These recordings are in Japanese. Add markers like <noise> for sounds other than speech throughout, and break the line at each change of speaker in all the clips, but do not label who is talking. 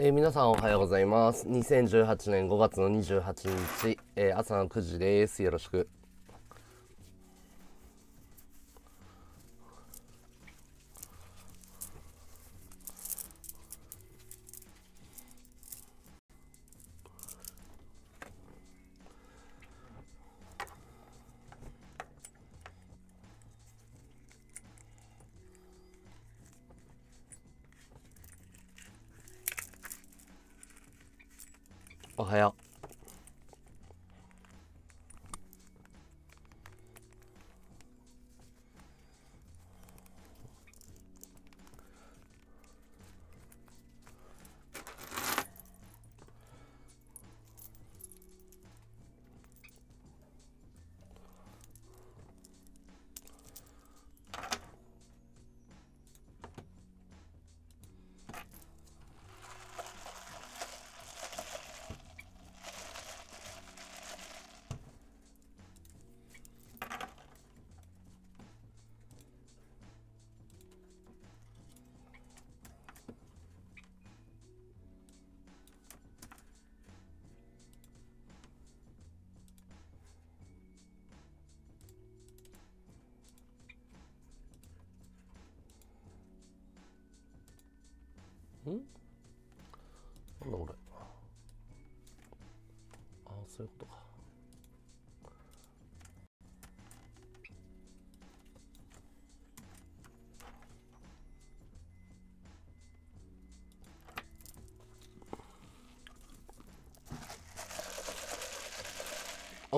えー、皆さんおはようございます。2018年5月の28日、えー、朝の9時です。よろしく。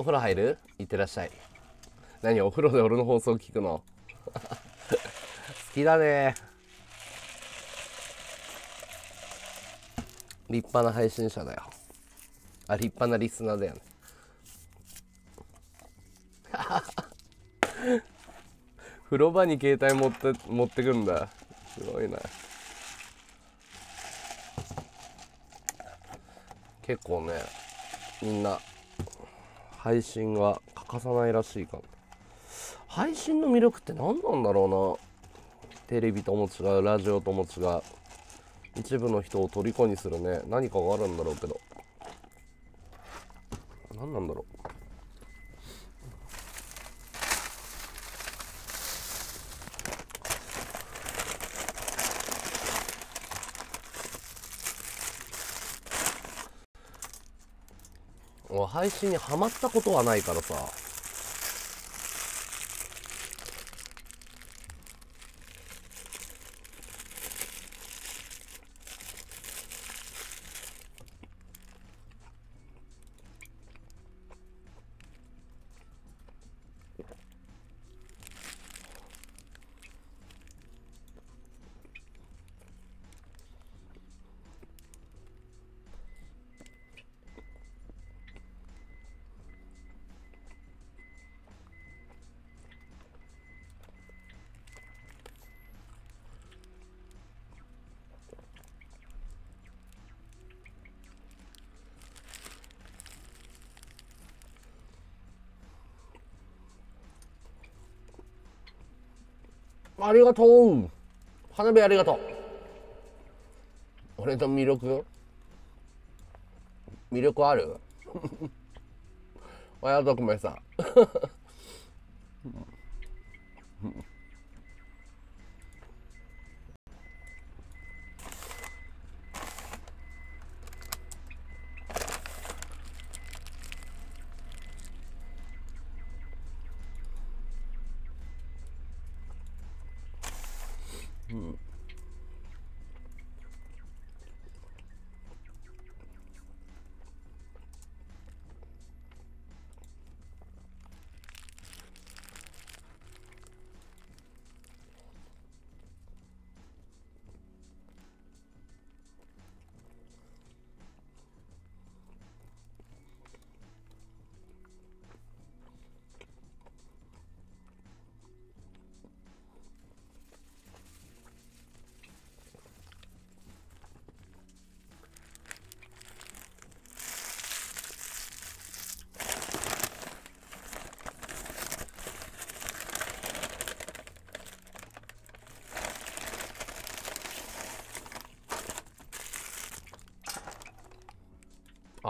お風呂入るいってらっしゃい。何お風呂で俺の放送聞くの <laughs> 好きだね立派な配信者だよ。あ、立派なリスナーだよね。<laughs> 風呂場に携帯持って持ってくんだすごいな結構ね配信は欠かさないらしいか配信の魅力って何なんだろうなテレビとも違うラジオとも違う一部の人を虜にするね何かがあるんだろうけど何なんだろう配信にハマったことはないからさ。ありがとう花火ありがとう俺の魅力魅力ある <laughs> 親とくさん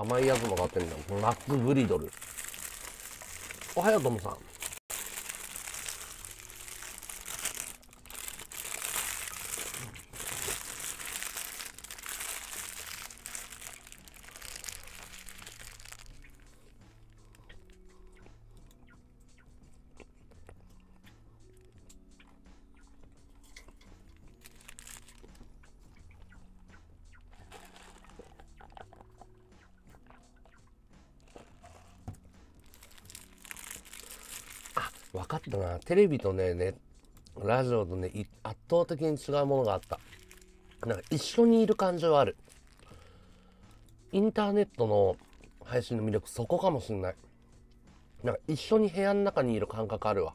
甘いやつも買ってみたブラックブリドルおはようともさんテレビとねねラジオとね圧倒的に違うものがあったなんか一緒にいる感じはあるインターネットの配信の魅力そこかもしんないなんか一緒に部屋の中にいる感覚あるわ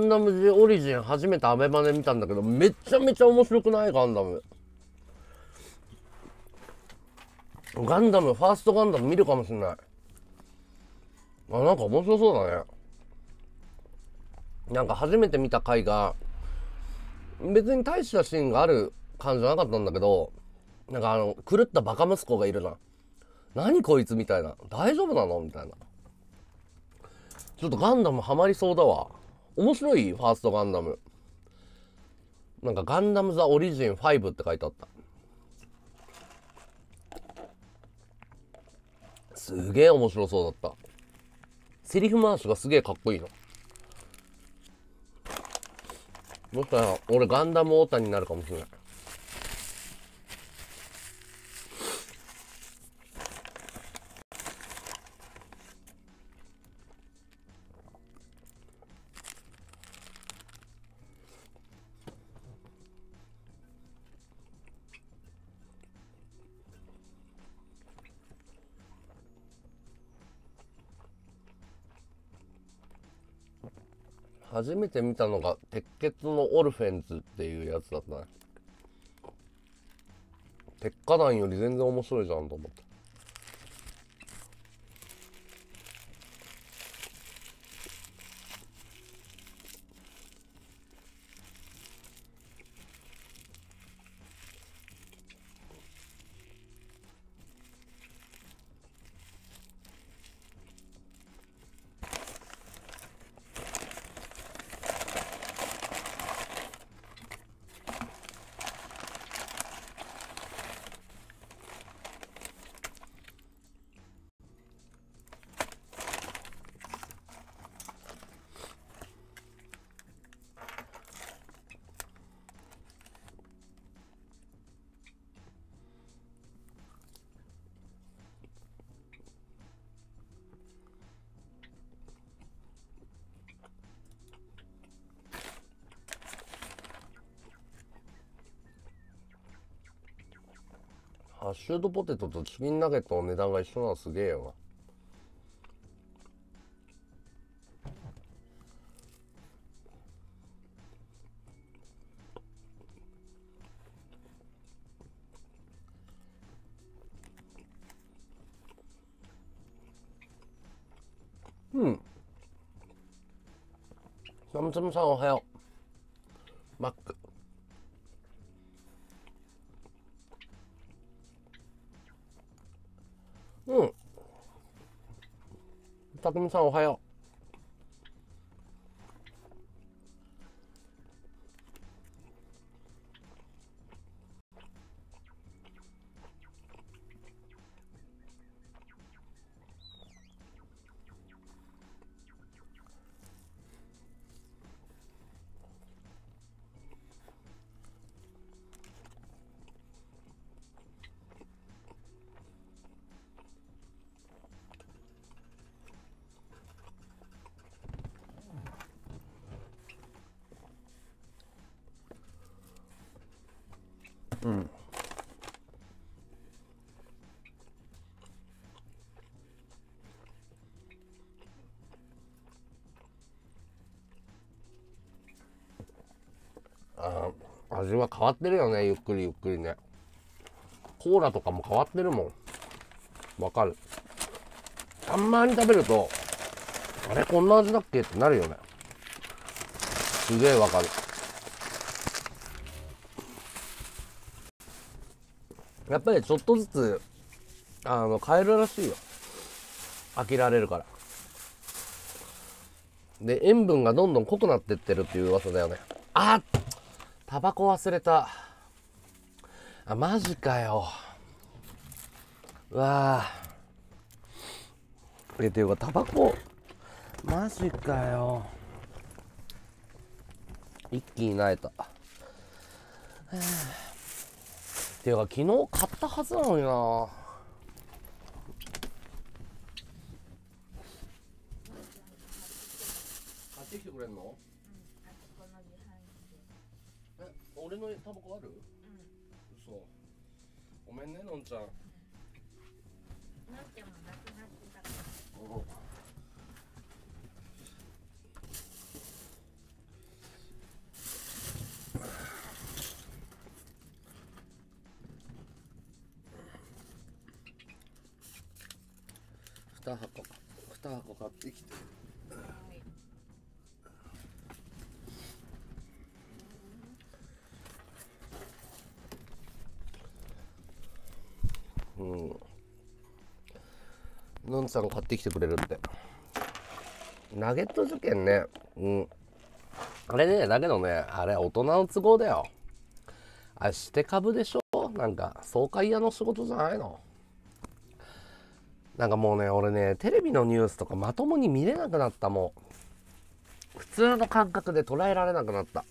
ンダム G オリジン初めてアベマネ見たんだけどめちゃめちゃ面白くないガンダムガンダムファーストガンダム見るかもしんないあなんか面白そうだねなんか初めて見た回が別に大したシーンがある感じじゃなかったんだけどなんかあの狂ったバカ息子がいるな何こいつみたいな大丈夫なのみたいなちょっとガンダムハマりそうだわ。面白いファーストガンダム。なんかガンダムザオリジン5って書いてあった。すげえ面白そうだった。セリフ回しがすげえかっこいいの。もしかしたら俺ガンダムオータになるかもしれない。初めて見たのが、鉄血のオルフェンズっていうやつだったね。鉄火弾より全然面白いじゃんと思って。ッシュドポテトとチキンナゲットの値段が一緒なのすげえよな。うん。サムサムさんおはよう。上午还有味は変わってるよねゆっくりゆっくりねコーラとかも変わってるもんわかるたんまに食べるとあれこんな味だっけってなるよねすげえわかるやっぱりちょっとずつあの変えるらしいよ飽きられるからで塩分がどんどん濃くなってってるっていう噂だよねあっタバコ忘れた。あ、マジかよ。うわあ。え、ていうか、タバコ。マジかよ。一気になえた。っ <sighs> ていうか、昨日買ったはずなのにな。俺のタバコある嘘ごめんねのんちゃんうんもなくなってたから2箱2箱買ってきてるうんのんさん買ってきてくれるってナゲット受験ねうんあれねだけどねあれ大人の都合だよあれして株でしょなんか総会屋の仕事じゃないのなんかもうね俺ねテレビのニュースとかまともに見れなくなったもう普通の感覚で捉えられなくなった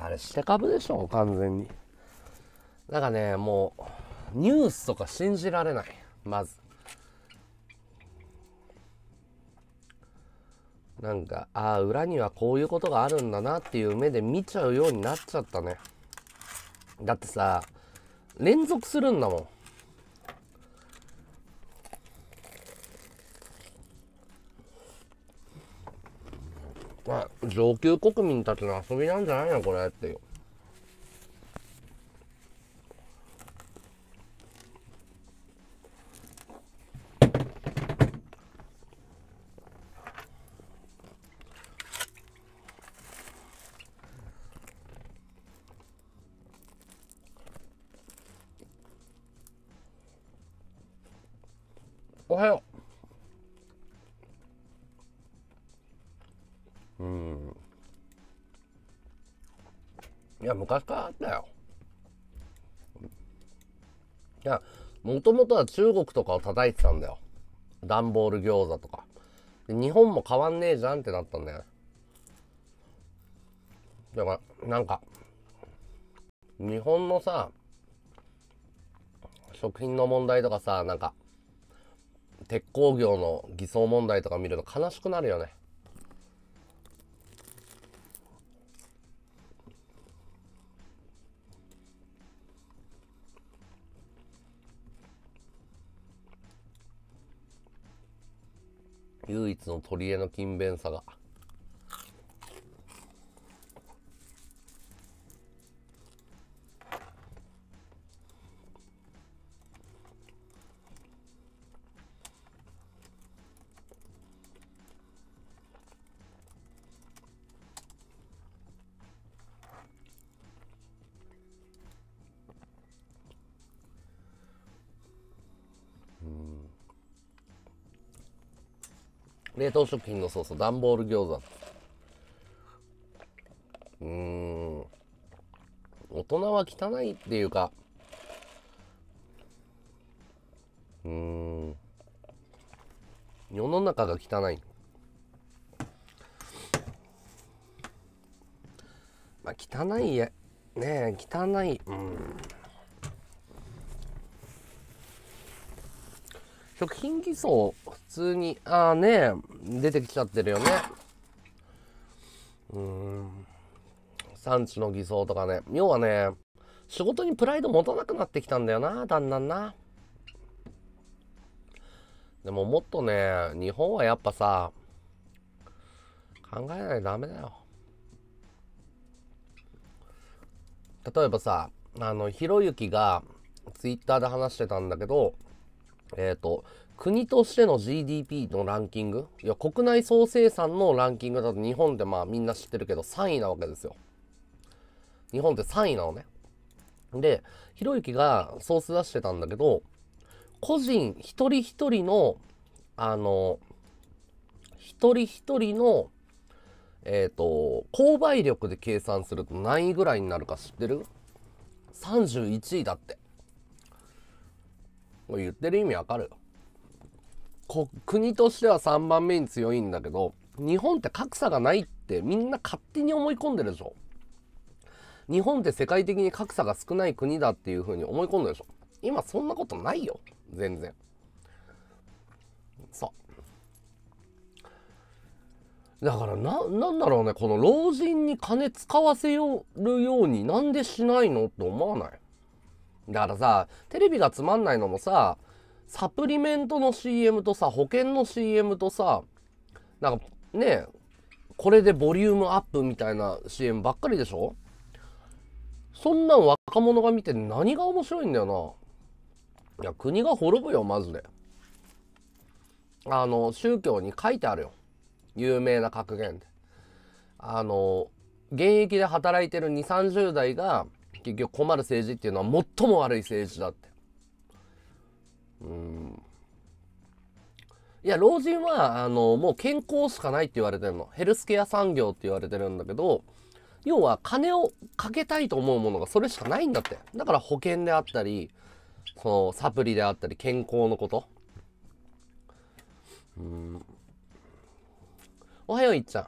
あれして株でしょ完全に。なんかね、もう、ニュースとか信じられない。まず。なんか、ああ、裏にはこういうことがあるんだなっていう目で見ちゃうようになっちゃったね。だってさ、連続するんだもん。まあ、上級国民たちの遊びなんじゃないのこれっていう。昔からあったよ。いや、もともとは中国とかを叩いてたんだよ。段ボール餃子とか。日本も変わんねえじゃんってなったんだよね。だから、なんか、日本のさ、食品の問題とかさ、なんか、鉄鋼業の偽装問題とか見ると悲しくなるよね。唯一の取り柄の勤勉さが。冷凍食品のソースダンボール餃子うーん大人は汚いっていうかうーん世の中が汚いまあ汚いやねえ汚いうん食品偽装、普通に、ああね、出てきちゃってるよね。うん。産地の偽装とかね。要はね、仕事にプライド持たなくなってきたんだよな、だんだんな。でももっとね、日本はやっぱさ、考えないとダメだよ。例えばさ、あの、ひろゆきがツイッターで話してたんだけど、えっ、ー、と、国としての GDP のランキング、いや、国内総生産のランキングだと日本ってまあみんな知ってるけど3位なわけですよ。日本って3位なのね。で、ひろゆきがソース出してたんだけど、個人一人一人の、あの、一人一人の、えっ、ー、と、購買力で計算すると何位ぐらいになるか知ってる ?31 位だって。言ってる意味わかるこ国としては3番目に強いんだけど、日本って格差がないってみんな勝手に思い込んでるでしょ。日本って世界的に格差が少ない国だっていうふうに思い込んでるでしょ。今そんなことないよ。全然。そう。だからな、なんだろうね、この老人に金使わせるようになんでしないのって思わないだからさ、テレビがつまんないのもさ、サプリメントの CM とさ、保険の CM とさ、なんかね、これでボリュームアップみたいな CM ばっかりでしょそんなん若者が見て何が面白いんだよな。いや、国が滅ぶよ、マジで。あの、宗教に書いてあるよ。有名な格言で。あの、現役で働いてる2、30代が、結局困る政治っていうのは最も悪い政治だって。うん。いや、老人は、あの、もう健康しかないって言われてるの。ヘルスケア産業って言われてるんだけど、要は金をかけたいと思うものがそれしかないんだって。だから保険であったり、そのサプリであったり、健康のこと。うん。おはよう、いっちゃん。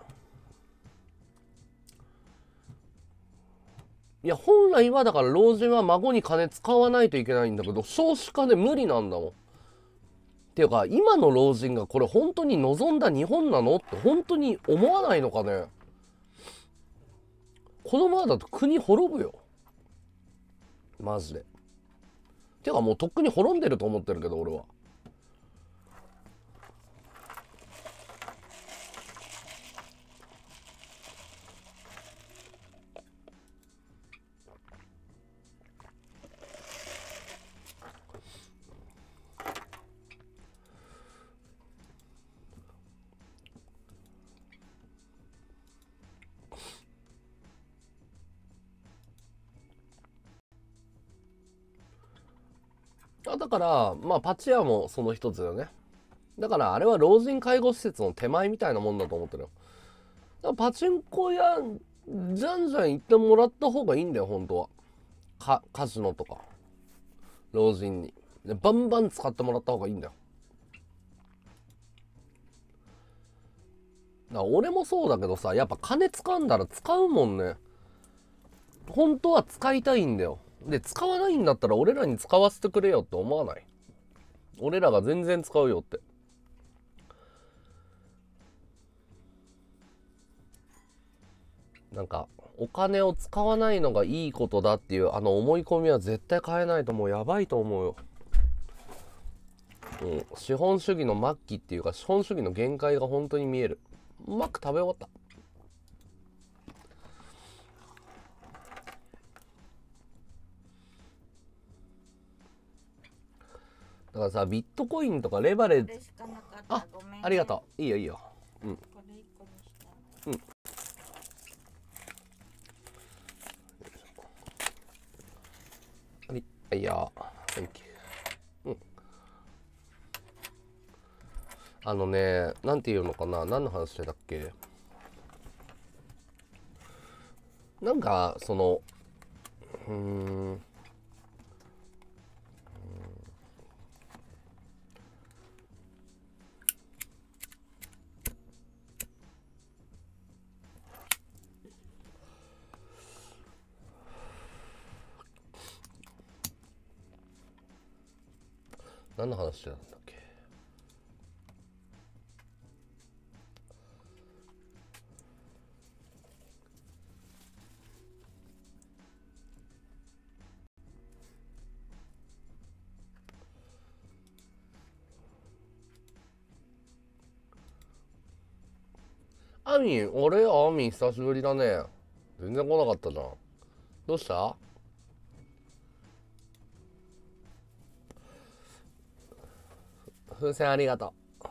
いや、本来はだから老人は孫に金使わないといけないんだけど、少子化で無理なんだもん。っていうか、今の老人がこれ本当に望んだ日本なのって本当に思わないのかね。このままだと国滅ぶよ。マジで。てかもうとっくに滅んでる
と思ってるけど、俺は。
だから、まあ、パチ屋もその一つだよね。だから、あれは老人介護施設の手前みたいなもんだと思ってるよ。だからパチンコ屋、じゃんじゃん行ってもらった方がいいんだよ、本当は。か、カジノとか。老人に。で、バンバン使ってもらった方がいいんだよ。だ俺もそうだけどさやっぱ金うんだら使うもんね本当は使いたいんだよで、使わないんだったら俺らに使わせてくれよって思わない俺らが全然使うよって。なんか、お金を使わないのがいいことだっていうあの思い込みは絶対変えないともうやばいと思うよ。うん、資本主義の末期っていうか資本主義の限界が本当に見える。うまく食べ終わった。だからさビットコインとかレバレッジあありがとういいよいいようんうんはいや t h a うんあのねなんていうのかな何の話してたっけなんかそのうん何の話してたんだっけアミン、俺アミン久しぶりだね。全然来なかったじゃん。どうした風船ありがとう。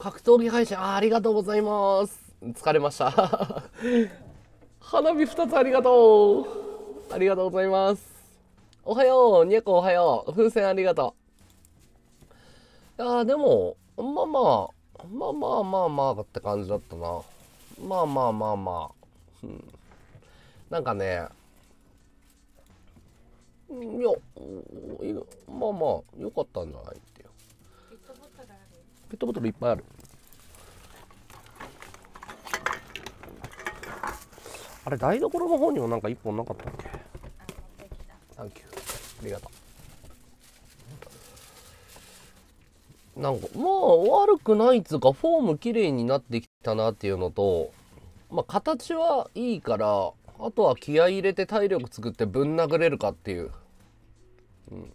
格闘技配信あありがとうございます疲れました <laughs> 花火2つありがとうありがとうございますおはようにゃこおはよう風船ありがとうあーでもまあまあまあまあまあまあって感じだったな。まあまあまあまあ。うん、なんかね、いや、まあまあ、よかったんじゃないってよ。ペットボトルいっぱいある。あれ、台所の方にもなんか一本なかったっけありがとう。なんか、まあ、悪くないっつうか、フォーム綺麗になってきたなっていうのと、まあ、形はいいから、あとは気合い入れて体力作ってぶん殴れるかっていう。うん。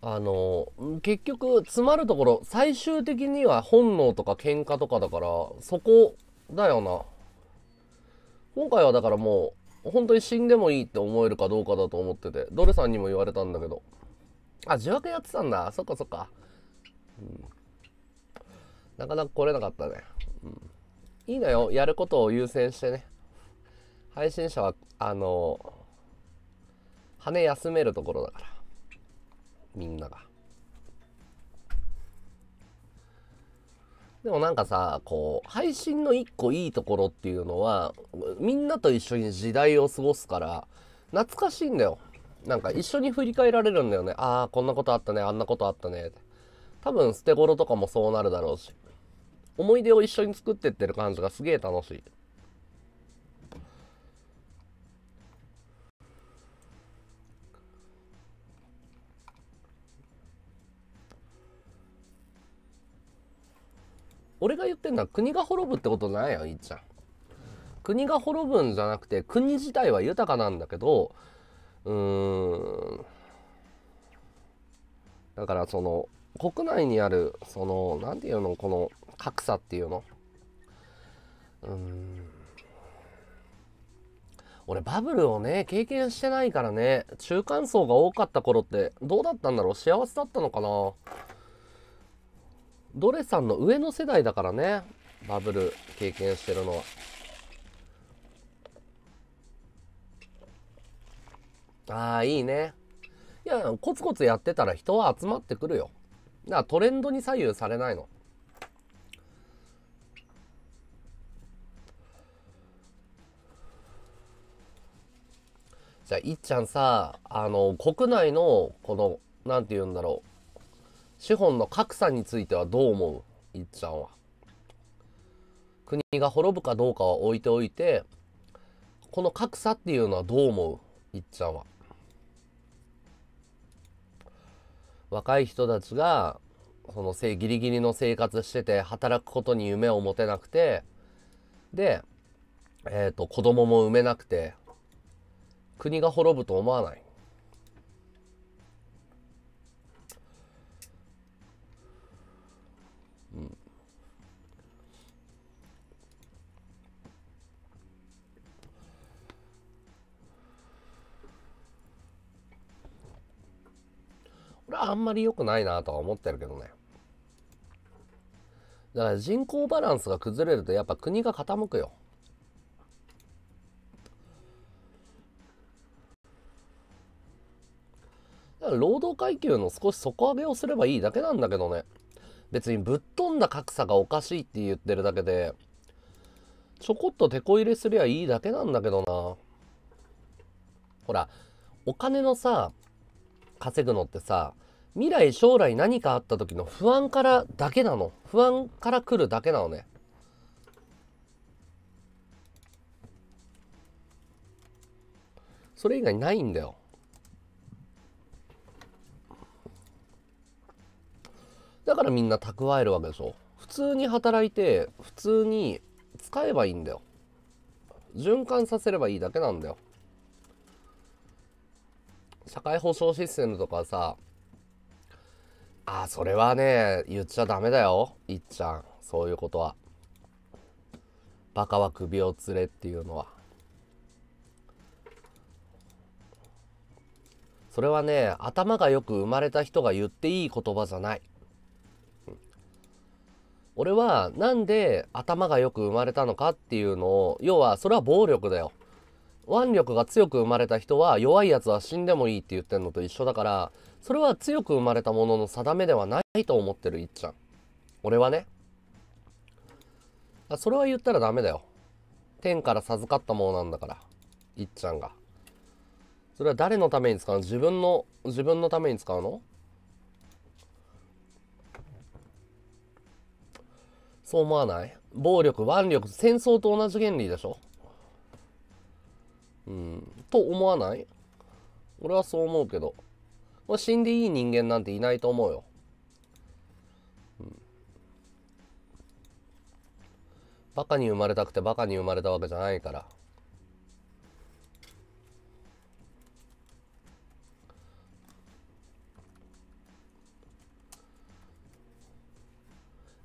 あの結局詰まるところ最終的には本能とか喧嘩とかだからそこだよな今回はだからもう、本当に死んでもいいって思えるかどうかだと思っててドレさんにも言われたんだけどあ話器やってたんだそっかそっか、うん、なかなか来れなかったね、うん、いいのよやることを優先してね配信者はあの羽休めるところだからみんなが。でもなんかさ、こう、配信の一個いいところっていうのは、みんなと一緒に時代を過ごすから、懐かしいんだよ。なんか一緒に振り返られるんだよね。ああ、こんなことあったね、あんなことあったね。多分、捨て頃とかもそうなるだろうし。思い出を一緒に作ってってる感じがすげえ楽しい。俺が言ってるのは国が滅ぶってことないよいっちゃん。国が滅ぶんじゃなくて国自体は豊かなんだけどうーんだからその国内にあるその何て言うのこの格差っていうのうん俺バブルをね経験してないからね中間層が多かった頃ってどうだったんだろう幸せだったのかなドレさんの上の世代だからねバブル経験してるのはああいいねいやコツコツやってたら人は集まってくるよだからトレンドに左右されないのじゃあいっちゃんさあの国内のこの何て言うんだろう資本の格差についてはどう思ういっちゃんは。国が滅ぶかどうかは置いておいて、この格差っていうのはどう思ういっちゃんは。若い人たちが、そのせギリギリの生活してて、働くことに夢を持てなくて、で、えっ、ー、と、子供も産めなくて、国が滅ぶと思わない。これはあんまり良くないなとは思ってるけどね。だから人口バランスが崩れるとやっぱ国が傾くよ。だから労働階級の少し底上げをすればいいだけなんだけどね。別にぶっ飛んだ格差がおかしいって言ってるだけで、ちょこっと手こ入れすりゃいいだけなんだけどな。ほら、お金のさ、稼ぐのってさ未来将来何かあった時の不安からだけなの不安から来るだけなのねそれ以外ないんだよだからみんな蓄えるわけでしょ普通に働いて普通に使えばいいんだよ循環させればいいだけなんだよ社会保障システムとかさあそれはね言っちゃダメだよいっちゃんそういうことはバカは首をつれっていうのはそれはね頭がよく生まれた人が言っていい言葉じゃない俺はなんで頭がよく生まれたのかっていうのを要はそれは暴力だよ腕力が強く生まれた人は弱いやつは死んでもいいって言ってんのと一緒だからそれは強く生まれたものの定めではないと思ってるいっちゃん俺はねそれは言ったらダメだよ天から授かったものなんだからいっちゃんがそれは誰のために使うの自分の自分のために使うのそう思わない暴力腕力戦争と同じ原理でしょうん。と思わない俺はそう思うけど。死んでいい人間なんていないと思うよ。うん。バカに生まれたくてバカに生まれたわけじゃないから。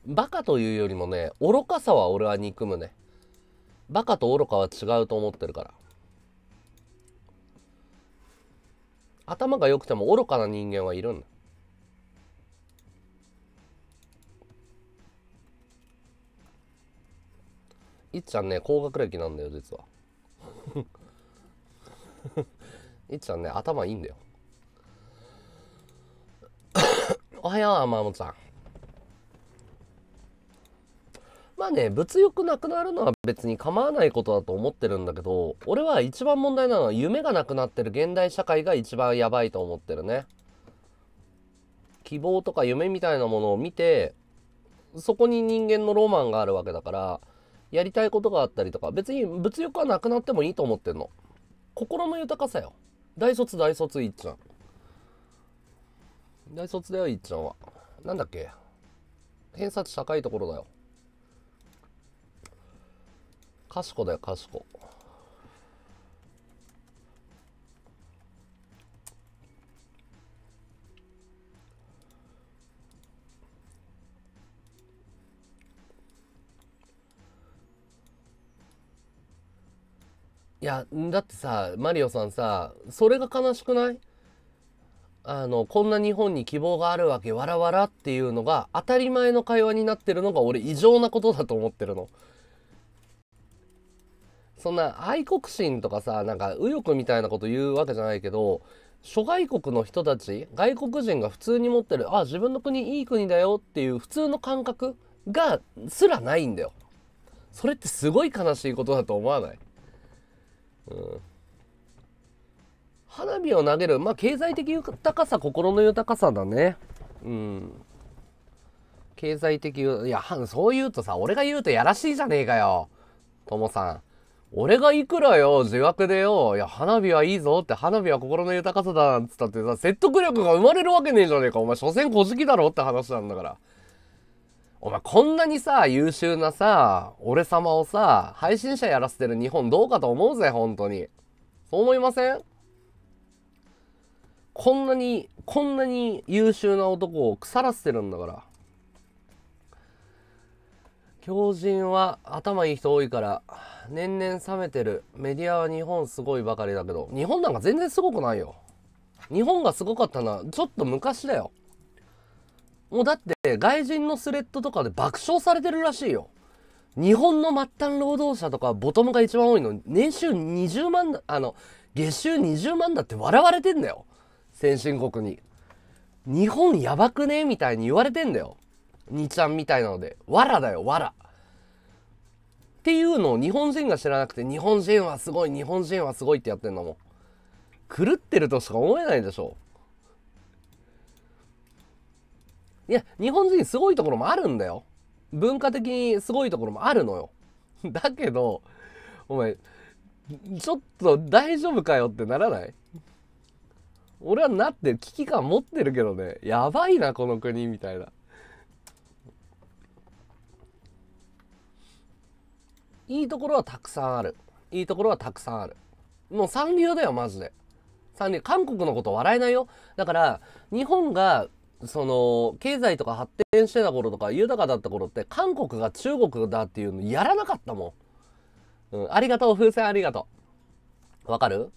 バカというよりもね、愚かさは俺は憎むね。バカと愚かは違うと思ってるから。頭が良くても愚かな人間はいるんだ。いっちゃんね高学歴なんだよ実は <laughs> いっちゃんね頭いいんだよおはよう天モちゃんまあね、物欲なくなるのは別に構わないことだと思ってるんだけど、俺は一番問題なのは夢がなくなってる現代社会が一番やばいと思ってるね。希望とか夢みたいなものを見て、そこに人間のロマンがあるわけだから、やりたいことがあったりとか、別に物欲はなくなってもいいと思ってんの。心の豊かさよ。大卒大卒いっちゃん。大卒だよいっちゃんは。なんだっけ偏差値高いところだよ。カスコだよ、カスコ。いや、だってさ、マリオさんさ、それが悲しくないあの、こんな日本に希望があるわけ、わらわらっていうのが当たり前の会話になってるのが俺異常なことだと思ってるの。そんな愛国心とかさ、なんか右翼みたいなこと言うわけじゃないけど、諸外国の人たち、外国人が普通に持ってる、あ、自分の国いい国だよっていう普通の感覚がすらないんだよ。それってすごい悲しいことだと思わない、うん、花火を投げる、まあ経済的豊かさ、心の豊かさだね。うん。経済的、いや、そう言うとさ、俺が言うとやらしいじゃねえかよ。ともさん。俺がいくらよ、自学でよ、いや、花火はいいぞって、花火は心の豊かさだ、なんつったってさ、説得力が生まれるわけねえじゃねえか。お前、所詮小好きだろって話なんだから。お前、こんなにさ、優秀なさ、俺様をさ、配信者やらせてる日本どうかと思うぜ、本当に。そう思いませんこんなに、こんなに優秀な男を腐らせてるんだから。狂人は頭いい人多いから、年々冷めてる。メディアは日本すごいばかりだけど、日本なんか全然すごくないよ。日本がすごかったのは、ちょっと昔だよ。もうだって、外人のスレッドとかで爆笑されてるらしいよ。日本の末端労働者とかボトムが一番多いの年収20万だ、あの、月収20万だって笑われてんだよ。先進国に。日本やばくねみたいに言われてんだよ。2ちゃんみたいなので、わらだよ、わら。っていうのを日本人が知らなくて、日本人はすごい、日本人はすごいってやってんのも、狂ってるとしか思えないでしょ。いや、日本人すごいところもあるんだよ。文化的にすごいところもあるのよ。<laughs> だけど、お前、ちょっと大丈夫かよってならない俺はなって危機感持ってるけどね、やばいな、この国、みたいな。いいところはたくさんある。いいところはたくさんある。もうサンリオだよ、マジで。サンリオ、韓国のこと笑えないよ。だから、日本が、その、経済とか発展してた頃とか、豊かだった頃って、韓国が中国だっていうのやらなかったもん。うん、ありがとう、風船ありがとう。わかる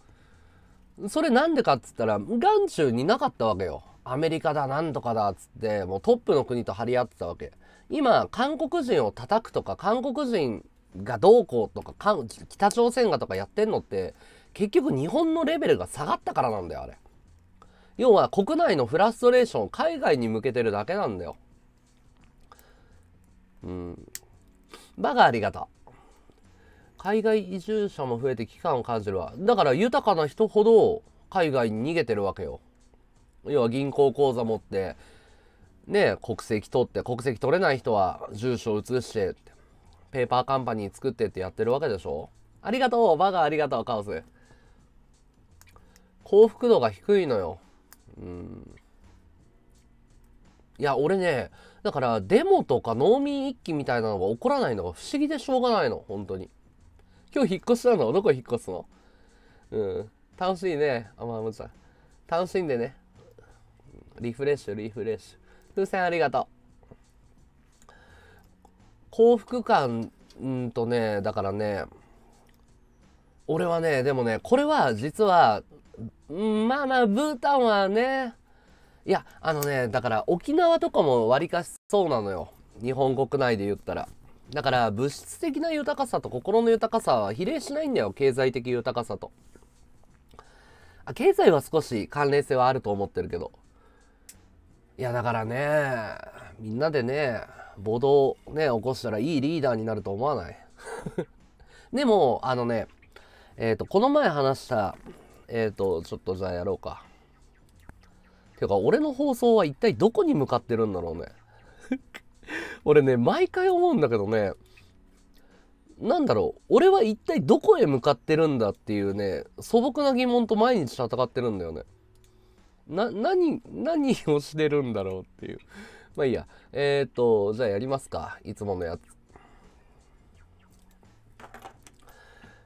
それなんでかっつったら、眼中になかったわけよ。アメリカだ、なんとかだ、っつって、もうトップの国と張り合ってたわけ。今、韓国人を叩くとか、韓国人がどうこうとか韓北朝鮮がとかやってんのって結局日本のレベルが下がったからなんだよあれ要は国内のフラストレーションを海外に向けてるだけなんだようんバカありがた海外移住者も増えて危機感を感じるわだから豊かな人ほど海外に逃げてるわけよ要は銀行口座持ってね国籍取って国籍取れない人は住所を移してペーパーカンパニー作ってってやってるわけでしょありがとうバカありがとうカオス。幸福度が低いのよ。うん。いや、俺ね、だから、デモとか農民一揆みたいなのが起こらないのが不思議でしょうがないの、本当に。今日引っ越しなのどこ引っ越すのうん。楽しいね。あ、まあ、もちろん。楽しんでね。リフレッシュ、リフレッシュ。風船ありがとう。幸福感うんとねだからね俺はねでもねこれは実は、まあまあブータンはねいやあのねだから沖縄とかもわりかしそうなのよ日本国内で言ったらだから物質的な豊かさと心の豊かさは比例しないんだよ経済的豊かさとあ経済は少し関連性はあると思ってるけどいやだからねみんなでね暴動ね、起こしたらいいリーダーになると思わない。<laughs> でも、あのね、えっ、ー、と、この前話した、えっ、ー、と、ちょっとじゃあやろうか。ていうか、俺の放送は一体どこに向かってるんだろうね。<laughs> 俺ね、毎回思うんだけどね、なんだろう、俺は一体どこへ向かってるんだっていうね、素朴な疑問と毎日戦ってるんだよね。な、何、何をしてるんだろうっていう。まあいいや。えっ、と、じゃあやりますか。いつものやつ。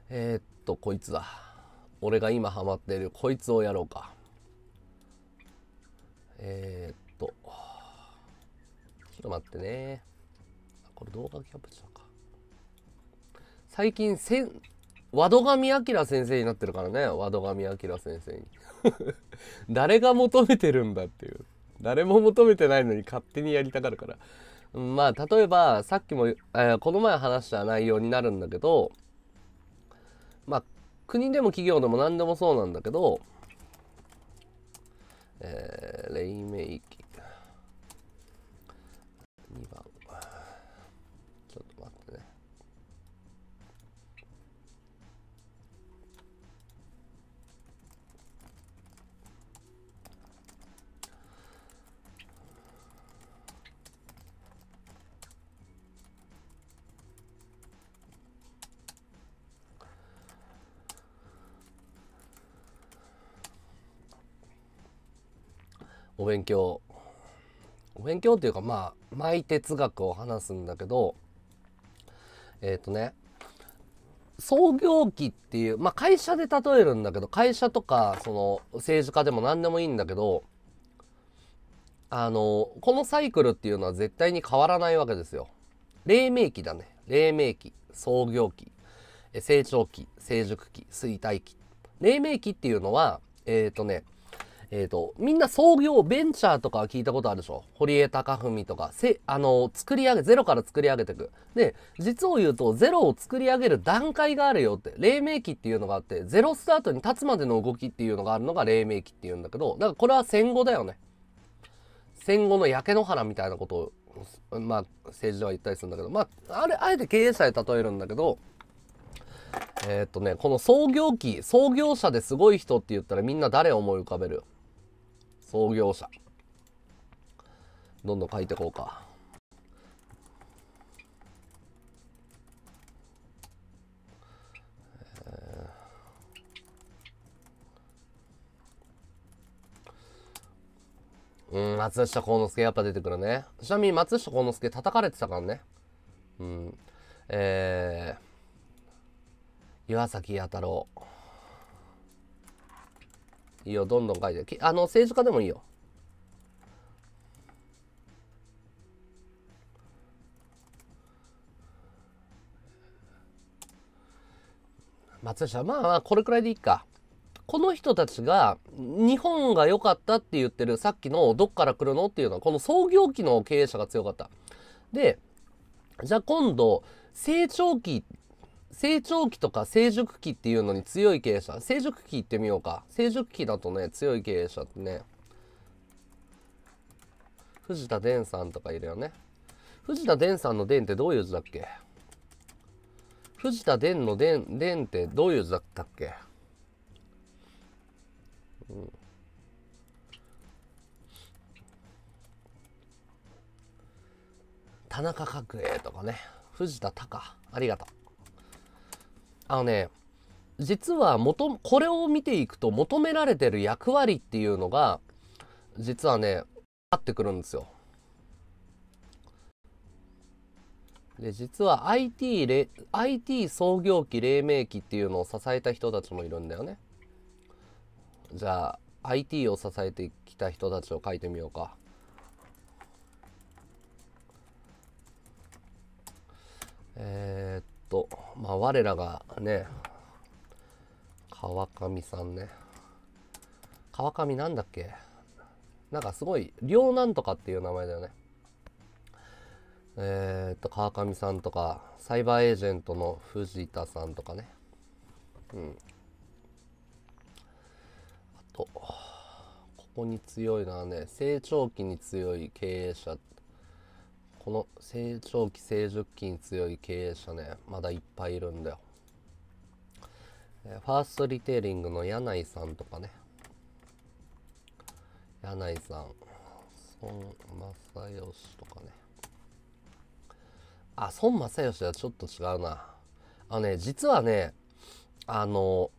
えっ、と、こいつだ。俺が今ハマっているこいつをやろうか。えっ、と、ちょっと待ってね。これ動画キャプチャーか。最近、せん、和戸上明先生になってるからね。和戸上明先生に。<laughs> 誰が求めてるんだっていう。誰も求めてないのに勝手にやりたがるから。まあ、例えば、さっきも、えー、この前話した内容になるんだけど、まあ、国でも企業でも何でもそうなんだけど、えー、レイメイキお勉強お勉強っていうかまあ毎哲学を話すんだけどえっ、ー、とね創業期っていう、まあ、会社で例えるんだけど会社とかその政治家でも何でもいいんだけどあのこのサイクルっていうのは絶対に変わらないわけですよ。黎明期だね黎明期創業期成長期成熟期衰退期黎明期っていうのはえっ、ー、とねえっ、ー、と、みんな創業、ベンチャーとかは聞いたことあるでしょ堀江貴文とか、せ、あの、作り上げ、ゼロから作り上げていく。で、実を言うと、ゼロを作り上げる段階があるよって、黎明期っていうのがあって、ゼロスタートに立つまでの動きっていうのがあるのが黎明期っていうんだけど、だからこれは戦後だよね。戦後の焼け野原みたいなことを、まあ、政治では言ったりするんだけど、まあ、あれ、あえて経営者で例えるんだけど、えー、っとね、この創業期、創業者ですごい人って言ったらみんな誰を思い浮かべる創業者。どんどん書いてこうか。うん、松下幸之助やっぱ出てくるね。ちなみに松下幸之助叩かれてたからね。うん。えー、岩崎弥太郎。いいよ、どんどん書いて。あの、政治家でもいいよ。松下まあまあこれくらいでいいか。この人たちが日本が良かったって言ってるさっきのどっから来るのっていうのはこの創業期の経営者が強かった。で、じゃあ今度成長期成長期とか成熟期っていうのに強い経営者成熟期いってみようか成熟期だとね強い経営者ってね藤田伝さんとかいるよね藤田伝さんの伝ってどういう字だっけ藤田伝の伝伝ってどういう字だったっけ、うん、田中角栄とかね藤田隆ありがとうあのね、実は元、これを見ていくと求められてる役割っていうのが、実はね、あってくるんですよ。で実は IT, IT 創業期黎明期っていうのを支えた人たちもいるんだよねじゃあ IT を支えてきた人たちを書いてみようかえー、と、まあ、我らがね、川上さんね。川上なんだっけなんかすごい、両なんとかっていう名前だよね。えー、っと、川上さんとか、サイバーエージェントの藤田さんとかね。うん。あと、ここに強いのはね、成長期に強い経営者っこの成長期成熟期に強い経営者ねまだいっぱいいるんだよ、ファーストリテイリングの柳井さんとかね柳井さん孫正義とかねあ孫正義はちょっと違うなあのね実はねあの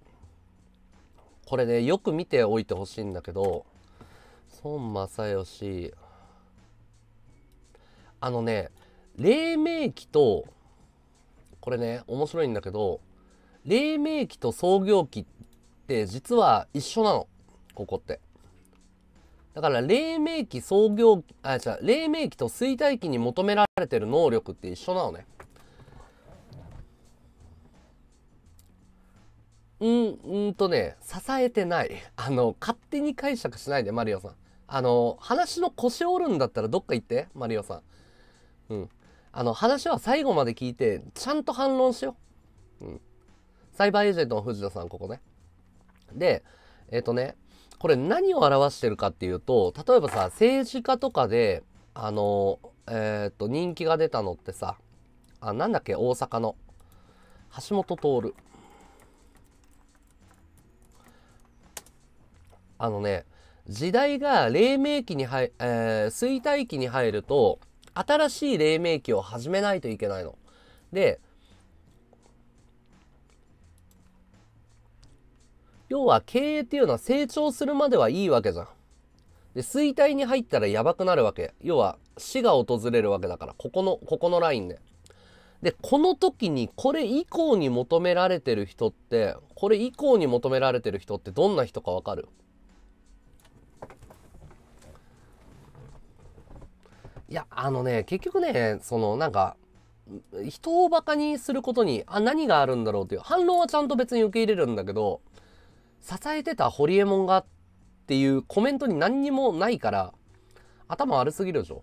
これねよく見ておいてほしいんだけど孫正義あのね黎明期とこれね面白いんだけど黎明期と創業期って実は一緒なのここって。だから黎明期創業あ違う黎明期と衰退期に求められてる能力って一緒なのね。うんうんとね支えてないあの勝手に解釈しないでマリオさんあの話の腰折るんだったらどっか行ってマリオさんうん。あの、話は最後まで聞いて、ちゃんと反論しよう。うん。サイバーエージェントの藤田さん、ここね。で、えっ、ー、とね、これ何を表してるかっていうと、例えばさ、政治家とかで、あの、えっ、ー、と、人気が出たのってさ、あ、なんだっけ、大阪の。橋本徹。あのね、時代が黎明期に入、えー、衰退期に入ると、新しい黎明期を始めないといけないの。で、要は経営っていうのは成長するまではいいわけじゃん。で、衰退に入ったらやばくなるわけ。要は死が訪れるわけだから、ここの、ここのラインで。で、この時にこれ以降に求められてる人って、これ以降に求められてる人ってどんな人かわかるいや、あのね、結局ね、そのなんか、人をバカにすることに、あ、何があるんだろうっていう、反論はちゃんと別に受け入れるんだけど、支えてたホリエモンがっていうコメントに何にもないから、頭悪すぎるでしょ。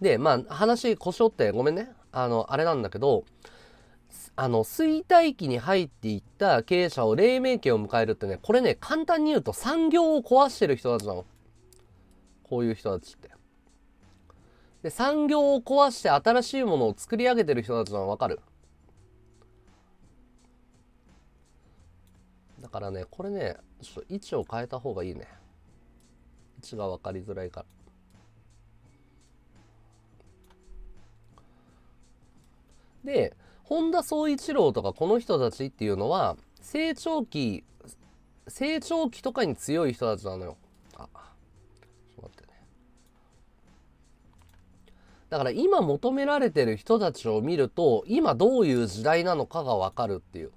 で、まあ、話、故障ってごめんね。あの、あれなんだけど、あの、衰退期に入っていった経営者を黎明期を迎えるってね、これね、簡単に言うと産業を壊してる人たちなの。こういう人たちって。で、産業を壊して新しいものを作り上げてる人たちのはわかる。だからね、これね、ちょっと位置を変えた方がいいね。位置が分かりづらいから。で、本田宗一郎とかこの人たちっていうのは、成長期、成長期とかに強い人たちなのよ。だから今求められてる人たちを見ると、今どういう時代なのかがわかるっていう。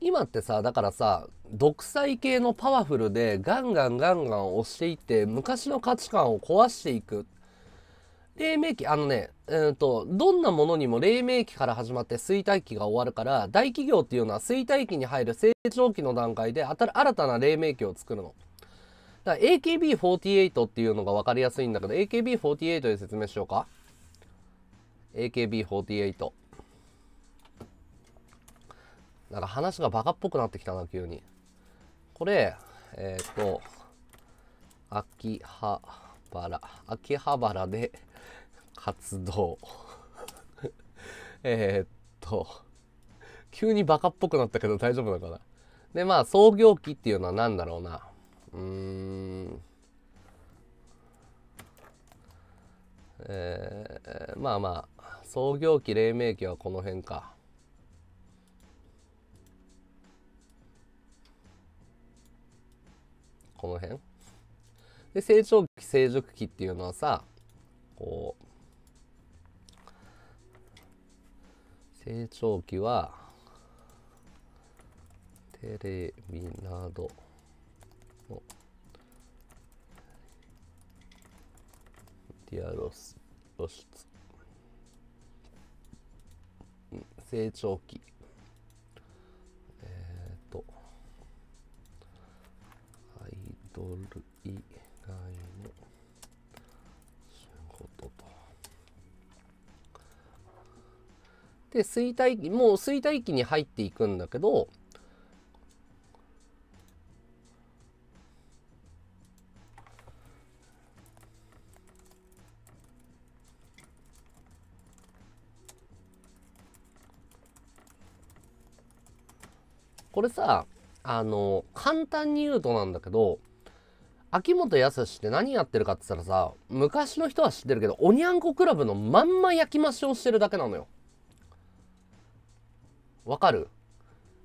今ってさ、だからさ、独裁系のパワフルでガンガンガンガン押していって、昔の価値観を壊していく。黎明期、あのね、うんと、どんなものにも黎明期から始まって衰退期が終わるから、大企業っていうのは衰退期に入る成長期の段階で新たな黎明期を作るの。だから AKB48 っていうのが分かりやすいんだけど、AKB48 で説明しようか。AKB48。なんか話がバカっぽくなってきたな、急に。これ、えっ、ー、と、秋葉原、秋葉原で <laughs> 活動。<laughs> えっと、急にバカっぽくなったけど大丈夫だから。で、まあ、創業期っていうのは何だろうな。うん、えー、まあまあ、創業期、黎明期はこの辺か。この辺で成長期成熟期っていうのはさこう成長期はテレビなど o ディアロス露出成長期えっ、ー、とアイドル以外の仕事とで衰退期もう衰退期に入っていくんだけどこれさ、あの、簡単に言うとなんだけど、秋元康って何やってるかって言ったらさ、昔の人は知ってるけど、おにゃんこクラブのまんま焼き増しをしてるだけなのよ。わかる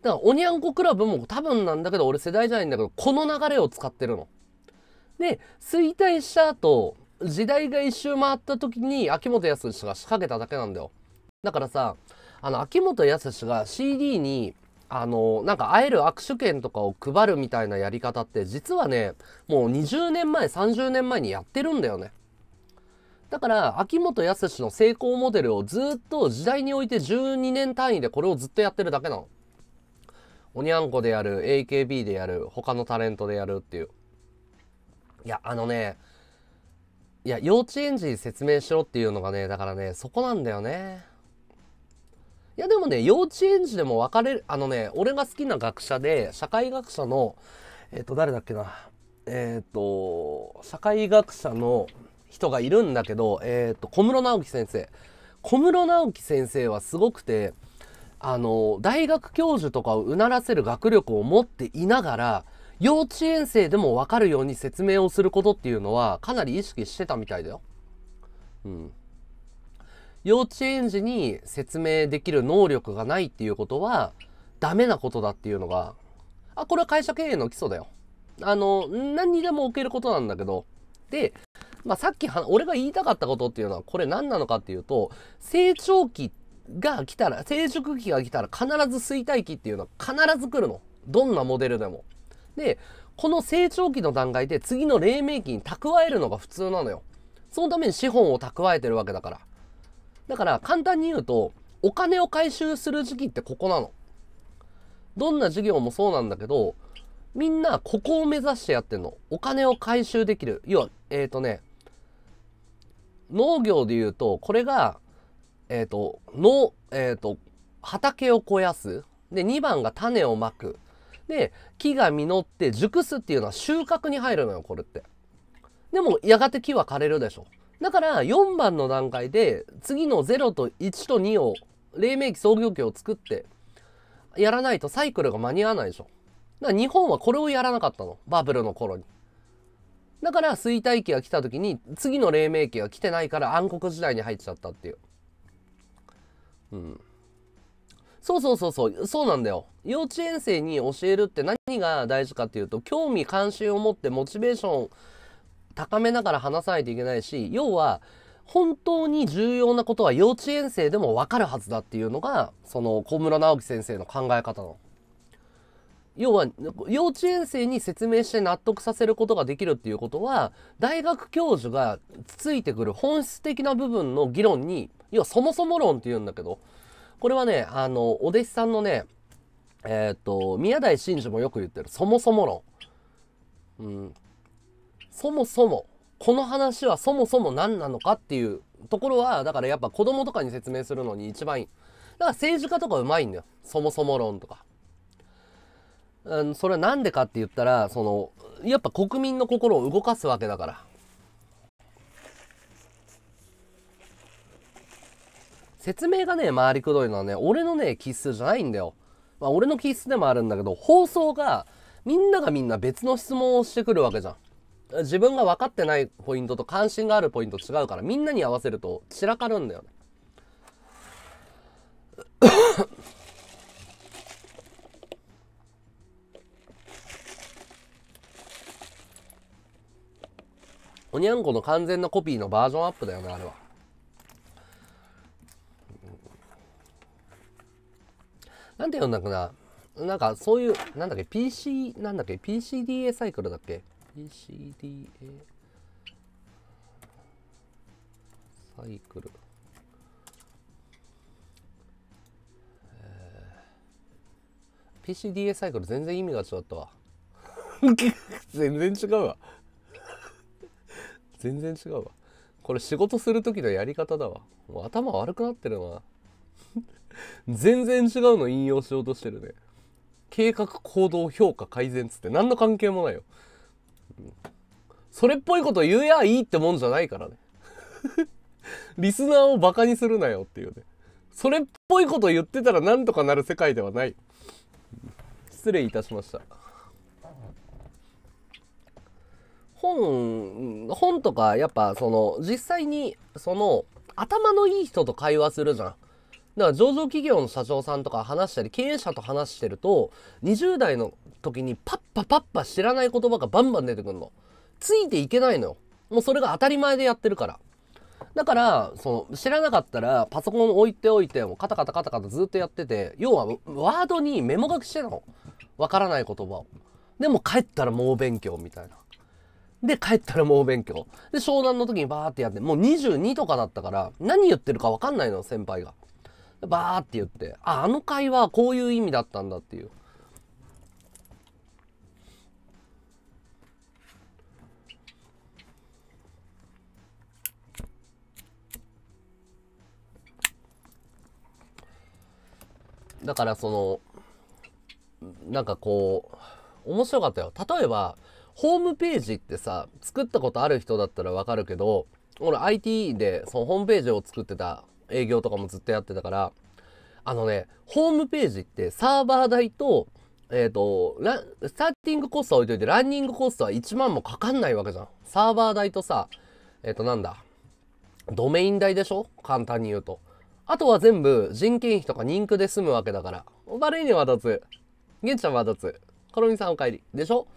だから、おにゃんこクラブも多分なんだけど、俺世代じゃないんだけど、この流れを使ってるの。で、衰退した後、時代が一周回った時に秋元康が仕掛けただけなんだよ。だからさ、あの、秋元康が CD にあの、なんか会える握手券とかを配るみたいなやり方って実はね、もう20年前、30年前にやってるんだよね。だから、秋元康の成功モデルをずっと時代において12年単位でこれをずっとやってるだけなの。おにゃんこでやる、AKB でやる、他のタレントでやるっていう。いや、あのね、いや、幼稚園児に説明しろっていうのがね、だからね、そこなんだよね。いやでもね、幼稚園児でも分かれる、あのね、俺が好きな学者で、社会学者の、えっ、ー、と、誰だっけな、えっ、ー、と、社会学者の人がいるんだけど、えっ、ー、と、小室直樹先生。小室直樹先生はすごくて、あの、大学教授とかをうならせる学力を持っていながら、幼稚園生でも分かるように説明をすることっていうのは、かなり意識してたみたいだよ。うん。幼稚園児に説明できる能力がないっていうことはダメなことだっていうのが、あ、これは会社経営の基礎だよ。あの、何にでも置けることなんだけど。で、まあ、さっき俺が言いたかったことっていうのはこれ何なのかっていうと、成長期が来たら、成熟期が来たら必ず衰退期っていうのは必ず来るの。どんなモデルでも。で、この成長期の段階で次の黎明期に蓄えるのが普通なのよ。そのために資本を蓄えてるわけだから。だから簡単に言うと、お金を回収する時期ってここなの。どんな事業もそうなんだけど、みんなここを目指してやってんの。お金を回収できる。要は、えっ、ー、とね、農業で言うと、これが、えっ、ー、と、農、えっ、ー、と、畑を肥やす。で、2番が種をまく。で、木が実って熟すっていうのは収穫に入るのよ、これって。でも、やがて木は枯れるでしょ。だから4番の段階で次の0と1と2を黎明期創業期を作ってやらないとサイクルが間に合わないでしょ。だから日本はこれをやらなかったの。バブルの頃に。だから衰退期が来た時に次の黎明期が来てないから暗黒時代に入っちゃったっていう。うん。そうそうそうそう、そうなんだよ。幼稚園生に教えるって何が大事かっていうと、興味関心を持ってモチベーション高めながら話さないといけないし、要は、本当に重要なことは幼稚園生でもわかるはずだっていうのが、その小室直樹先生の考え方の。要は、幼稚園生に説明して納得させることができるっていうことは、大学教授がついてくる本質的な部分の議論に、要はそもそも論って言うんだけど、これはね、あの、お弟子さんのね、えっ、と、宮台真司もよく言ってる、そもそも論。うん、そもそも、この話はそもそも何なのかっていうところは、だからやっぱ子供とかに説明するのに一番いい。だから政治家とかうまいんだよ。そもそも論とか。うん、それは何でかって言ったら、その、やっぱ国民の心を動かすわけだから。説明がね、回りくどいのはね、俺のね、気質じゃないんだよ。まあ、俺の気質でもあるんだけど、放送が、みんながみんな別の質問をしてくるわけじゃん。自分が分かってないポイントと関心があるポイント違うからみんなに合わせると散らかるんだよね。<laughs> おにゃんこの完全なコピーのバージョンアップだよねあれは。なんて読んだかななんかそういう、なんだっけ、PC、なんだっけ、PCDA サイクルだっけ ACDA サイクル、えー、PCDA サイクル全然意味が違ったわ <laughs> 全然違うわ全然違うわこれ仕事する時のやり方だわもう頭悪くなってるな全然違うの引用しようとしてるね計画行動評価改善っつって何の関係もないよそれっぽいこと言えやいいってもんじゃないからね。<laughs> リスナーをバカにするなよっていうね。それっぽいこと言ってたらなんとかなる世界ではない。失礼いたしました。本、本とかやっぱその実際にその頭のいい人と会話するじゃん。だから上場企業の社長さんとか話したり経営者と話してると20代の時にパッパパッパ知らない言葉がバンバン出てくるの。ついていけないのよ。もうそれが当たり前でやってるから。だから、その、知らなかったら、パソコン置いておいて、もカタカタカタカタずっとやってて、要は、ワードにメモ書きしてたの。わからない言葉を。でも帰ったら猛勉強みたいな。で、帰ったら猛勉強。で、商談の時にバーってやって、もう22とかだったから、何言ってるかわかんないの、先輩が。バーって言って、あ、あの会話こういう意味だったんだっていう。だからその、なんかこう、面白かったよ。例えば、ホームページってさ、作ったことある人だったらわかるけど、俺 IT でそのホームページを作ってた営業とかもずっとやってたから、あのね、ホームページってサーバー代と、えっ、ー、と、スターティングコストは置いといて、ランニングコストは1万もかかんないわけじゃん。サーバー代とさ、えっ、ー、と、なんだ、ドメイン代でしょ簡単に言うと。あとは全部人件費とか人気で済むわけだから。悪いには立つ。げちゃんは立つ。コロミさんお帰り。でしょ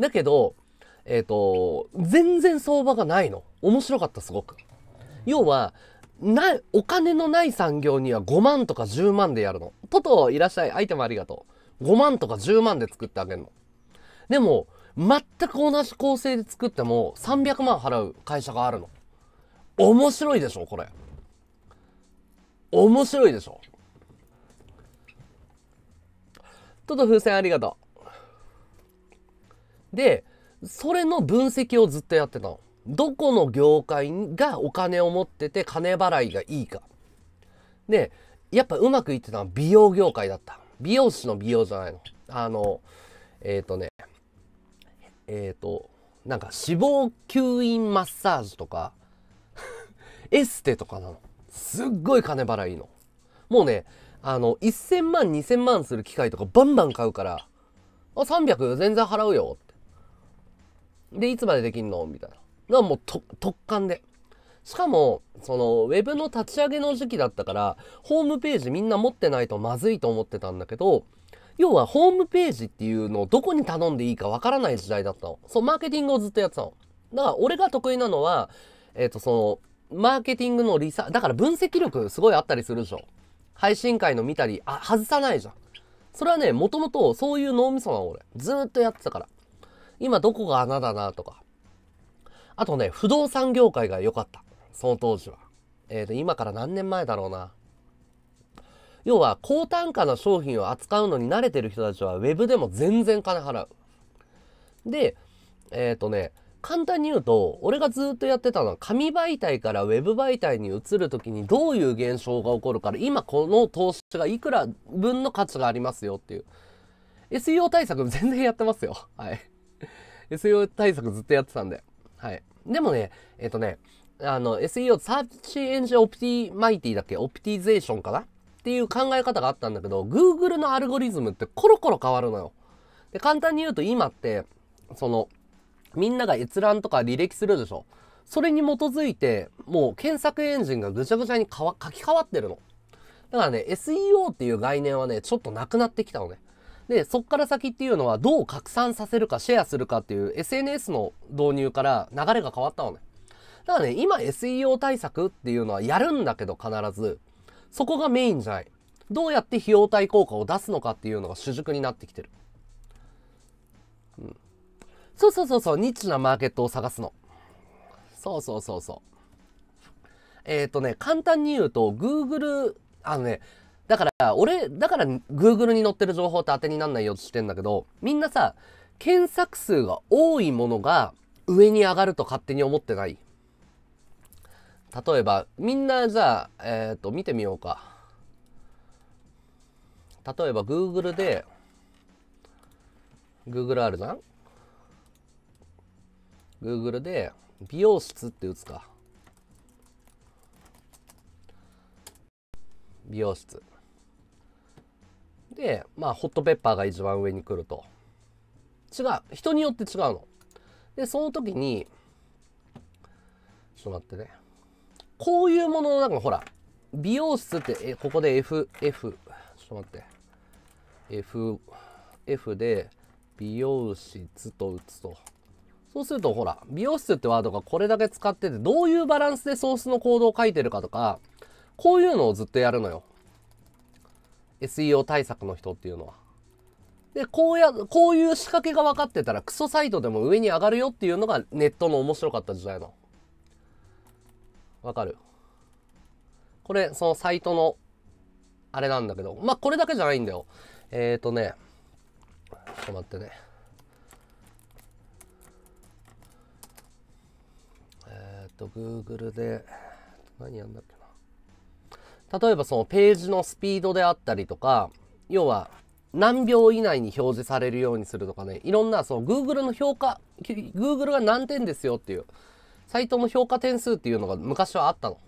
だけど、えっ、ー、と、全然相場がないの。面白かった、すごく。要は、な、お金のない産業には5万とか10万でやるの。トトいらっしゃい、アイテムありがとう。5万とか10万で作ってあげるの。でも、全く同じ構成で作っても300万払う会社があるの。面白いでしょ、これ。面白いでしょ。トトと風船ありがとう。で、それの分析をずっとやってたの。どこの業界がお金を持ってて金払いがいいか。で、やっぱうまくいってたのは美容業界だった。美容師の美容じゃないの。あの、えっ、ー、とね、えっ、ー、と、なんか脂肪吸引マッサージとか、<laughs> エステとかなの。すっごい金払いいいの。もうね、あの、1000万、2000万する機械とかバンバン買うから、あ、300全然払うよって。で、いつまでできんのみたいな。がもうと特感で。しかも、その、ウェブの立ち上げの時期だったから、ホームページみんな持ってないとまずいと思ってたんだけど、要はホームページっていうのをどこに頼んでいいかわからない時代だったの。そう、マーケティングをずっとやってたの。だから、俺が得意なのは、えっ、ー、と、その、マーケティングのリサ、だから分析力すごいあったりするでしょ。配信会の見たり、あ、外さないじゃん。それはね、もともとそういう脳みそなの俺。ずっとやってたから。今どこが穴だなとか、あとね、不動産業界が良かった。その当時は。えっ、ー、と、今から何年前だろうな。要は、高単価な商品を扱うのに慣れてる人たちは、ウェブでも全然金払う。で、えっ、ー、とね、簡単に言うと、俺がずっとやってたのは、紙媒体からウェブ媒体に移る時にどういう現象が起こるから、今この投資がいくら分の価値がありますよっていう。SEO 対策全然やってますよ。はい。SEO 対策ずっとやってたんで。はい。でもね、えっ、ー、とね、あの、SEO、サーチエンジンオプティマイティだっけオプティゼーションかなっていう考え方があったんだけど、Google のアルゴリズムってコロコロ変わるのよ。で、簡単に言うと今って、その、みんなが閲覧とか履歴するでしょ。それに基づいて、もう検索エンジンがぐちゃぐちゃに書き換わってるの。だからね、SEO っていう概念はね、ちょっとなくなってきたのね。で、そっから先っていうのはどう拡散させるかシェアするかっていう SNS の導入から流れが変わったのね。だからね、今 SEO 対策っていうのはやるんだけど必ず、そこがメインじゃない。どうやって費用対効果を出すのかっていうのが主軸になってきてる。うん。そうそうそうそう、ニッチなマーケットを探すの。そうそうそうそう。えっ、ー、とね、簡単に言うと、Google、あのね、だから、俺、だから Google に載ってる情報って当てになんないよってしてんだけど、みんなさ、検索数が多いものが上に上がると勝手に思ってない例えば、みんなじゃあ、えっ、ー、と、見てみようか。例えば Google で、Google あるじゃん ?Google で、美容室って打つか。美容室。で、まあ、ホットペッパーが一番上に来ると。違う。人によって違うの。で、その時に、ちょっと待ってね。こういうもののんかほら、美容室って、え、ここで F、F、ちょっと待って。F、F で、美容室と打つと。そうすると、ほら、美容室ってワードがこれだけ使ってて、どういうバランスでソースの行動を書いてるかとか、こういうのをずっとやるのよ。SEO 対策の人っていうのは。で、こうや、こういう仕掛けが分かってたら、クソサイトでも上に上がるよっていうのがネットの面白かった時代の。わかるこれ、そのサイトの、あれなんだけど。まあ、これだけじゃないんだよ。えっ、ー、とね、ちょっと待ってね。えっ、ー、と、Google で、何やんだっけ。例えばそのページのスピードであったりとか、要は何秒以内に表示されるようにするとかね、いろんなその Google の評価、Google が何点ですよっていう、サイトの評価点数っていうのが昔はあったの。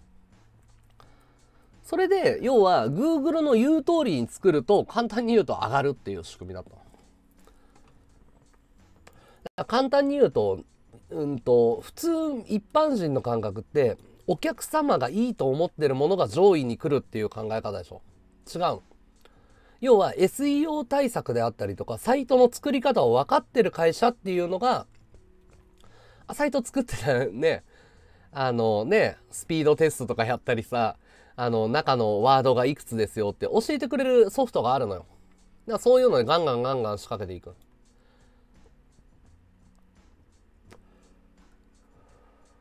それで、要は Google の言う通りに作ると簡単に言うと上がるっていう仕組みだった。簡単に言うと、うんと、普通一般人の感覚って、お客様がいいと思ってるものが上位に来るっていう考え方でしょ違う要は SEO 対策であったりとかサイトの作り方を分かってる会社っていうのがあサイト作ってたよねあのねスピードテストとかやったりさあの中のワードがいくつですよって教えてくれるソフトがあるのよだからそういうのにガンガンガンガン仕掛けていく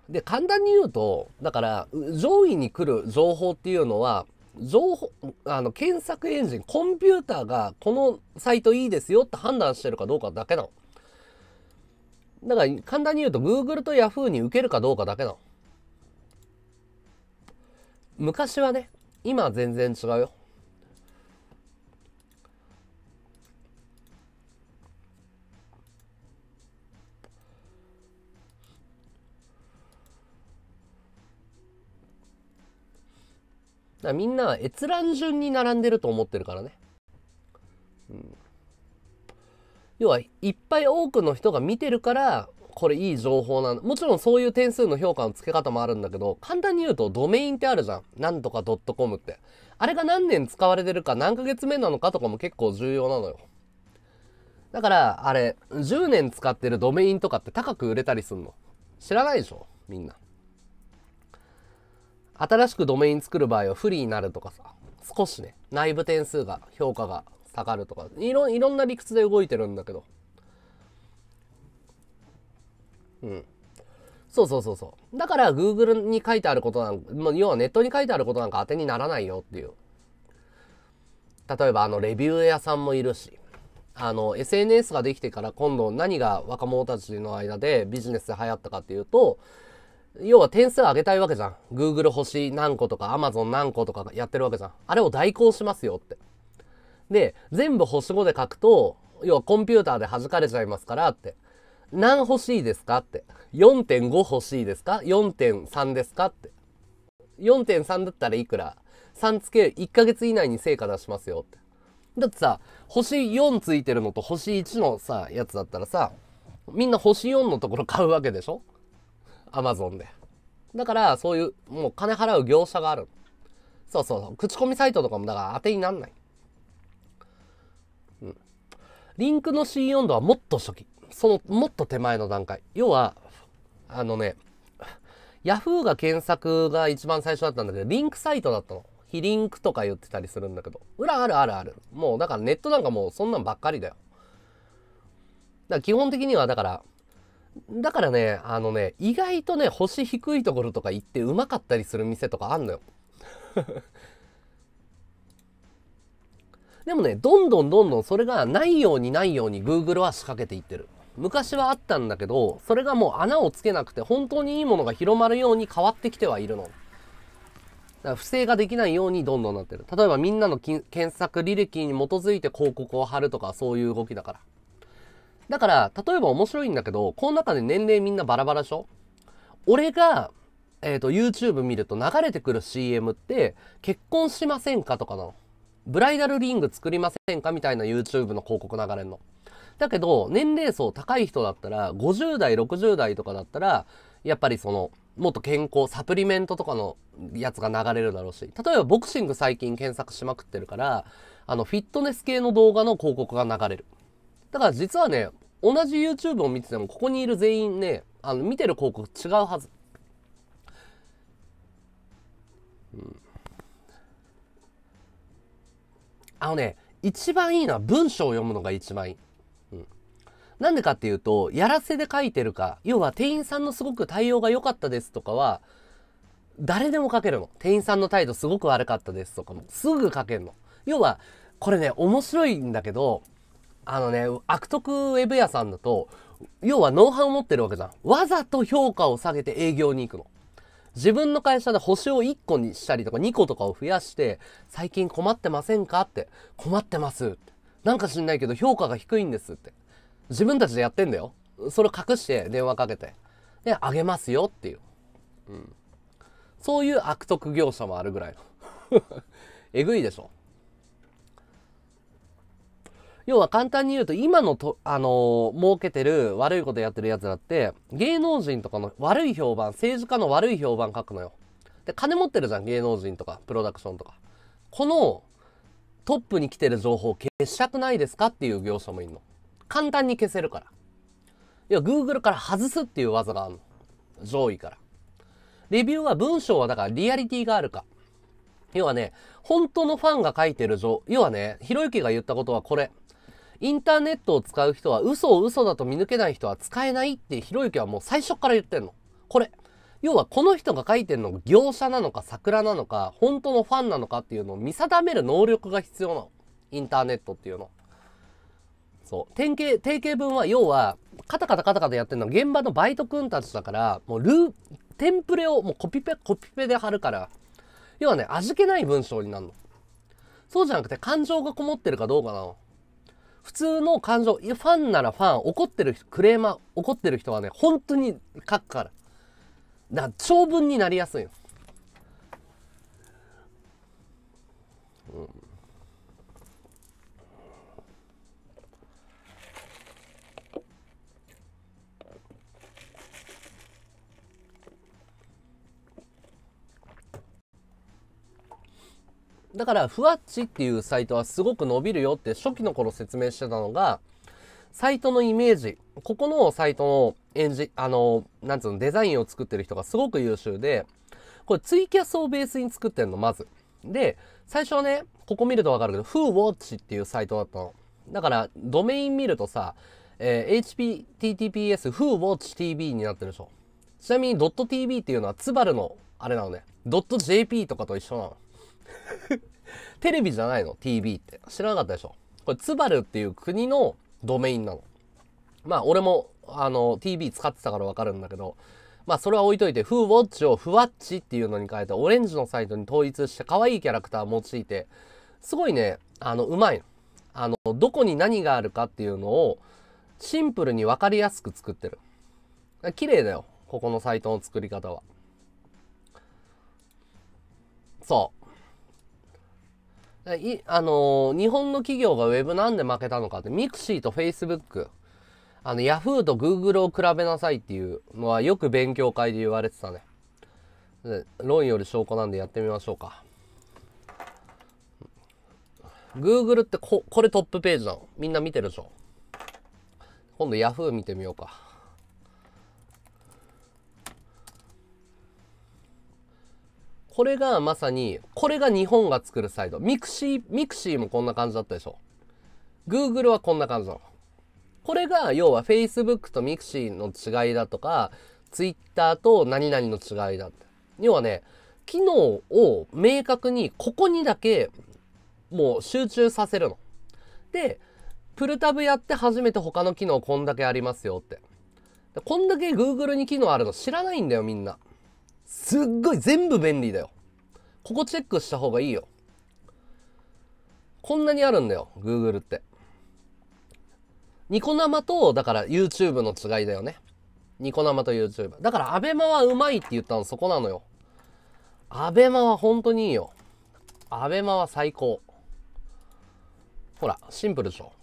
で、簡単に言うと、だから、上位に来る情報っていうのは、情報、あの、検索エンジン、コンピューターが、このサイトいいですよって判断してるかどうかだけなの。だから、簡単に言うと、Google と Yahoo に受けるかどうかだけなの。昔はね、今は全然違うよ。だみんなは閲覧順に並んでると思ってるからね。うん、要はいっぱい多くの人が見てるからこれいい情報なんもちろんそういう点数の評価の付け方もあるんだけど簡単に言うとドメインってあるじゃんなんとか .com ってあれが何年使われてるか何ヶ月目なのかとかも結構重要なのよだからあれ10年使ってるドメインとかって高く売れたりすんの知らないでしょみんな新しくドメイン作る場合は不利になるとかさ、少しね、内部点数が、評価が下がるとか、いろ、いろんな理屈で動いてるんだけど。うん。そうそうそうそう。だから Google に書いてあることなんか、まあ、要はネットに書いてあることなんか当てにならないよっていう。例えばあのレビュー屋さんもいるし、あの SNS ができてから今度何が若者たちの間でビジネスで流行ったかっていうと、要は点数上げたいわけじゃん。Google 星何個とか Amazon 何個とかやってるわけじゃん。あれを代行しますよって。で、全部星5で書くと、要はコンピューターで弾かれちゃいますからって。何欲しいですかって。4.5欲しいですか ?4.3 ですかって。4.3だったらいくら ?3 つけ、1ヶ月以内に成果出しますよって。だってさ、星4ついてるのと星1のさ、やつだったらさ、みんな星4のところ買うわけでしょアマゾンで。だから、そういう、もう金払う業者がある。そうそうそう。口コミサイトとかも、だから当てになんない。うん。リンクの信用度はもっと初期。その、もっと手前の段階。要は、あのね、ヤフーが検索が一番最初だったんだけど、リンクサイトだったの。非リンクとか言ってたりするんだけど。裏あるあるある。もう、だからネットなんかもうそんなんばっかりだよ。だから基本的には、だから、だからね、あのね、意外とね、星低いところとか行ってうまかったりする店とかあんのよ。<laughs> でもね、どんどんどんどんそれがないようにないように Google は仕掛けていってる。昔はあったんだけど、それがもう穴をつけなくて本当にいいものが広まるように変わってきてはいるの。だから不正ができないようにどんどんなってる。例えばみんなの検索履歴に基づいて広告を貼るとかそういう動きだから。だから、例えば面白いんだけど、この中で年齢みんなバラバラでしょ俺が、えっ、ー、と、YouTube 見ると流れてくる CM って、結婚しませんかとかの。ブライダルリング作りませんかみたいな YouTube の広告流れんの。だけど、年齢層高い人だったら、50代、60代とかだったら、やっぱりその、もっと健康、サプリメントとかのやつが流れるだろうし、例えばボクシング最近検索しまくってるから、あの、フィットネス系の動画の広告が流れる。だから実はね、同じ YouTube を見てても、ここにいる全員ね、あの、見てる広告違うはず。うん。あのね、一番いいのは文章を読むのが一番いい。うなんでかっていうと、やらせで書いてるか、要は店員さんのすごく対応が良かったですとかは、誰でも書けるの。店員さんの態度すごく悪かったですとかも、すぐ書けるの。要は、これね、面白いんだけど、あのね、悪徳ウェブ屋さんだと、要はノウハウを持ってるわけじゃん。わざと評価を下げて営業に行くの。自分の会社で星を1個にしたりとか2個とかを増やして、最近困ってませんかって、困ってますなんか知んないけど評価が低いんですって。自分たちでやってんだよ。それを隠して電話かけて。で、あげますよっていう。うん。そういう悪徳業者もあるぐらいの。<laughs> えぐいでしょ要は簡単に言うと、今のと、あのー、儲けてる、悪いことやってるやつだって、芸能人とかの悪い評判、政治家の悪い評判書くのよ。で、金持ってるじゃん、芸能人とか、プロダクションとか。この、トップに来てる情報消したくないですかっていう業者もいんの。簡単に消せるから。要は Google から外すっていう技があるの。上位から。レビューは文章はだからリアリティがあるか。要はね、本当のファンが書いてる情、要はね、ひろゆきが言ったことはこれ。インターネットを使う人は嘘を嘘だと見抜けない人は使えないってひろゆきはもう最初から言ってんの。これ。要はこの人が書いてんの業者なのか桜なのか本当のファンなのかっていうのを見定める能力が必要なの。インターネットっていうの。そう。典型、定型文は要はカタカタカタカタやってんの現場のバイト君たちだから、もうルー、テンプレをもうコピペ、コピペで貼るから、要はね、味気ない文章になるの。そうじゃなくて感情がこもってるかどうかなの。普通の感情、ファンならファン、怒ってる人、クレーマー、怒ってる人はね、本当に書くから。だから、長文になりやすいの。だからふわっちっていうサイトはすごく伸びるよって初期の頃説明してたのが、サイトのイメージ、ここのサイトのエンジ、あの、なんつうの、デザインを作ってる人がすごく優秀で、これツイキャスをベースに作ってんの、まず。で、最初はね、ここ見るとわかるけど、ふ h o w a っていうサイトだったの。だから、ドメイン見るとさ、えー、https Who Watch TV になってるでしょ。ちなみに .tv っていうのはツバルのあれなのね。.jp とかと一緒なの。<laughs> テレビじゃないの ?TV って。知らなかったでしょこれ、ツバルっていう国のドメインなの。まあ、俺も、あの、TV 使ってたからわかるんだけど、まあ、それは置いといて、フーウォッチをフワッチっていうのに変えて、オレンジのサイトに統一して、可愛いキャラクターを用いて、すごいね、あの、うまいの。あの、どこに何があるかっていうのを、シンプルにわかりやすく作ってる。綺麗だよ。ここのサイトの作り方は。そう。いあのー、日本の企業が Web なんで負けたのかって、ミクシーと Facebook、あの、Yahoo と Google を比べなさいっていうのはよく勉強会で言われてたね。論より証拠なんでやってみましょうか。Google ってこ、これトップページなの。みんな見てるでしょ。今度 Yahoo 見てみようか。これがまさに、これが日本が作るサイト。ミクシー、ミクシーもこんな感じだったでしょ。Google はこんな感じなの。これが、要は Facebook と Mixi の違いだとか、Twitter と何々の違いだ。要はね、機能を明確にここにだけもう集中させるの。で、プルタブやって初めて他の機能こんだけありますよって。こんだけ Google に機能あるの知らないんだよみんな。すっごい全部便利だよ。ここチェックした方がいいよ。こんなにあるんだよ、Google って。ニコ生と、だから YouTube の違いだよね。ニコ生と YouTube。だから abema はうまいって言ったのそこなのよ。abema は本当にいいよ。abema は最高。ほら、シンプルでしょ。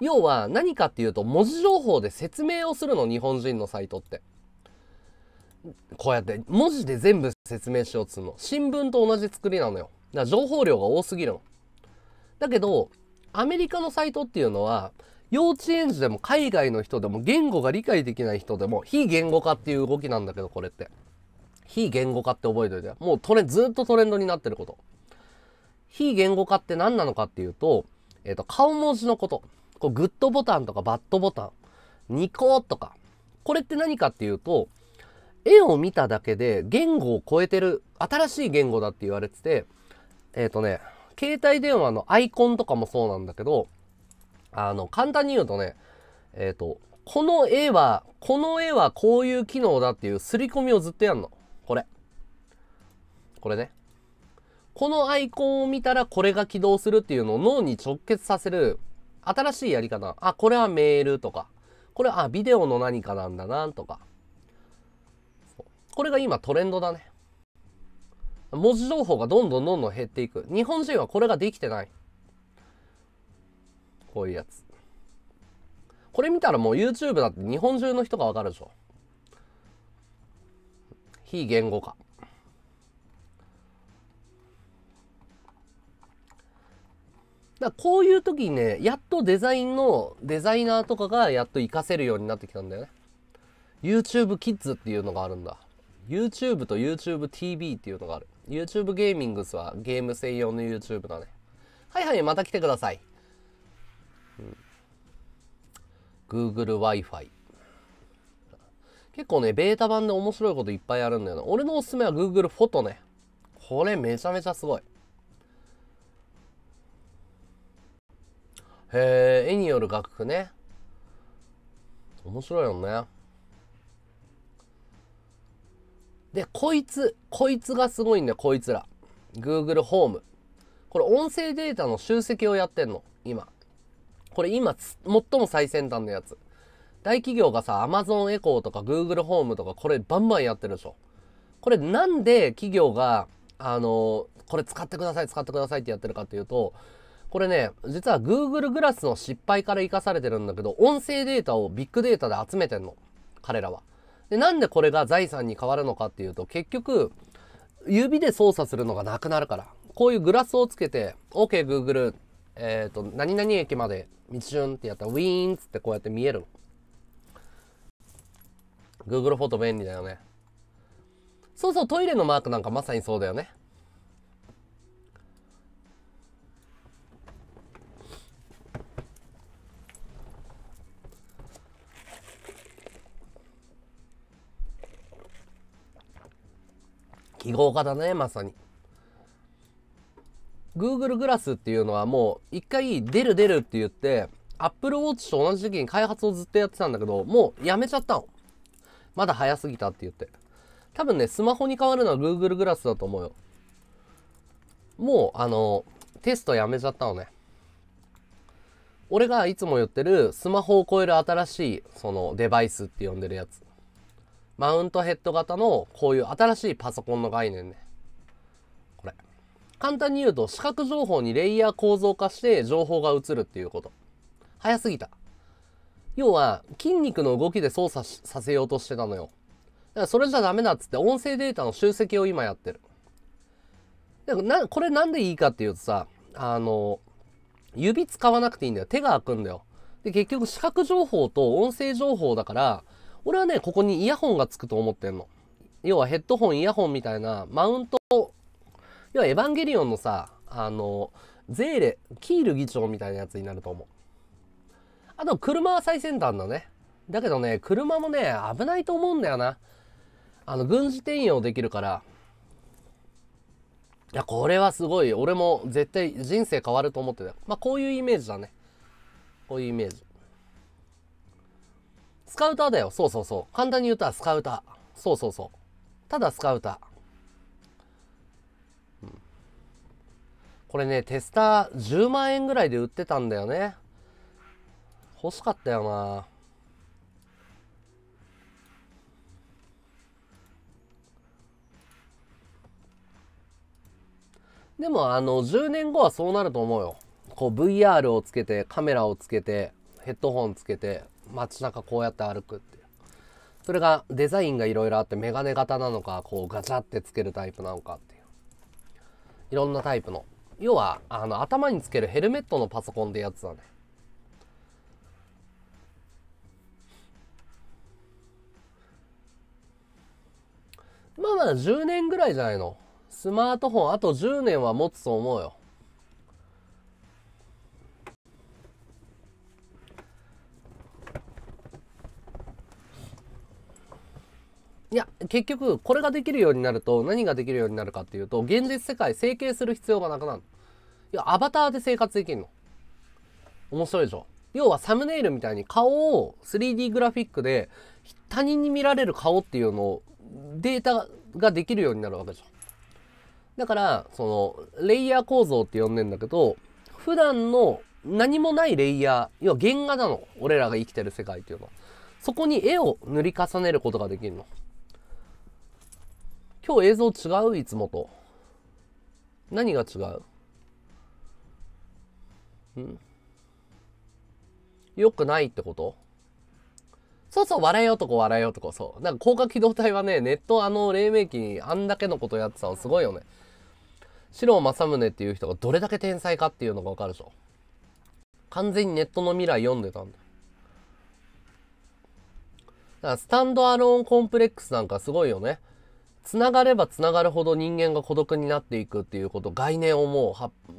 要は何かっていうと文字情報で説明をするの、日本人のサイトって。こうやって文字で全部説明しようっつうの新聞と同じ作りなのよだから情報量が多すぎるのだけどアメリカのサイトっていうのは幼稚園児でも海外の人でも言語が理解できない人でも非言語化っていう動きなんだけどこれって非言語化って覚えておいてもうトレずっとトレンドになってること非言語化って何なのかっていうと,、えーと、顔文字のことこうグッドボタンとかバッドボタンニコとかこれって何かっていうと絵を見ただけで言語を超えてる、新しい言語だって言われてて、えっ、ー、とね、携帯電話のアイコンとかもそうなんだけど、あの、簡単に言うとね、えっ、ー、と、この絵は、この絵はこういう機能だっていう刷り込みをずっとやんの。これ。これね。このアイコンを見たらこれが起動するっていうのを脳に直結させる新しいやり方。あ、これはメールとか。これは、あ、ビデオの何かなんだなとか。これが今トレンドだね。文字情報がどんどんどんどん減っていく。日本人はこれができてない。こういうやつ。これ見たらもう YouTube だって日本中の人がわかるでしょ。非言語化。だこういう時にね、やっとデザインのデザイナーとかがやっと活かせるようになってきたんだよね。YouTube Kids っていうのがあるんだ。YouTube と YouTubeTV っていうのがある。YouTube ゲーミングスはゲーム専用の YouTube だね。はいはい、また来てください。うん、Google Wi-Fi。結構ね、ベータ版で面白いこといっぱいあるんだよな。俺のおすすめは Google フォトね。これめちゃめちゃすごい。へえ、絵による楽譜ね。面白いよね。で、こいつ、こいつがすごいんだよ、こいつら。Google ホーム。これ音声データの集積をやってんの、今。これ今、最も最先端のやつ。大企業がさ、Amazon エコーとか Google ホームとかこれバンバンやってるでしょ。これなんで企業が、あのー、これ使ってください、使ってくださいってやってるかっていうと、これね、実は Google グラスの失敗から生かされてるんだけど、音声データをビッグデータで集めてんの。彼らは。で、なんでこれが財産に変わるのかっていうと、結局、指で操作するのがなくなるから。こういうグラスをつけて、OK Google、えっ、ー、と、何々駅まで道順ってやったらウィーンっつってこうやって見える Google フォト便利だよね。そうそう、トイレのマークなんかまさにそうだよね。記号化だねまさに Google グラスっていうのはもう一回出る出るって言って Apple Watch と同じ時期に開発をずっとやってたんだけどもうやめちゃったのまだ早すぎたって言って多分ねスマホに変わるのは Google グラスだと思うよもうあのテストやめちゃったのね俺がいつも言ってるスマホを超える新しいそのデバイスって呼んでるやつマウントヘッド型のこういう新しいパソコンの概念ね。これ。簡単に言うと視覚情報にレイヤー構造化して情報が映るっていうこと。早すぎた。要は筋肉の動きで操作させようとしてたのよ。だからそれじゃダメだっつって音声データの集積を今やってる。でなこれなんでいいかっていうとさ、あの、指使わなくていいんだよ。手が開くんだよ。で、結局視覚情報と音声情報だから、俺はね、ここにイヤホンがつくと思ってんの。要はヘッドホン、イヤホンみたいな、マウント、要はエヴァンゲリオンのさ、あの、ゼーレ、キール議長みたいなやつになると思う。あと、車は最先端だね。だけどね、車もね、危ないと思うんだよな。あの、軍事転用できるから。いや、これはすごい。俺も絶対人生変わると思ってたよ。まあ、こういうイメージだね。こういうイメージ。スカウターだよ。そうそうそう。簡単に言ったらスカウター。そうそうそう。ただスカウター。これね、テスター10万円ぐらいで売ってたんだよね。欲しかったよな。でも、あの、10年後はそうなると思うよ。こう、VR をつけて、カメラをつけて、ヘッドホンつけて、街中こうやって歩くっていうそれがデザインがいろいろあってメガネ型なのかこうガチャってつけるタイプなのかっていういろんなタイプの要はあの頭につけるヘルメットのパソコンでやつだねまあまだ10年ぐらいじゃないのスマートフォンあと10年は持つと思うよいや結局これができるようになると何ができるようになるかっていうと現実世界整形する必要がなくなるいやアバターで生活できるの面白いでしょ要はサムネイルみたいに顔を 3D グラフィックで他人に見られる顔っていうのをデータができるようになるわけでしょだからそのレイヤー構造って呼んでんだけど普段の何もないレイヤー要は原画なの俺らが生きてる世界っていうのはそこに絵を塗り重ねることができるの今日映像違ういつもと。何が違うんよくないってことそうそう、笑い男、笑い男、そう。なんか、高架機動隊はね、ネットあの、黎明期にあんだけのことやってたのすごいよね。四郎宗っていう人がどれだけ天才かっていうのがわかるでしょ。完全にネットの未来読んでたんだ。だから、スタンドアローンコンプレックスなんかすごいよね。つながればつながるほど人間が孤独になっていくっていうこと概念をも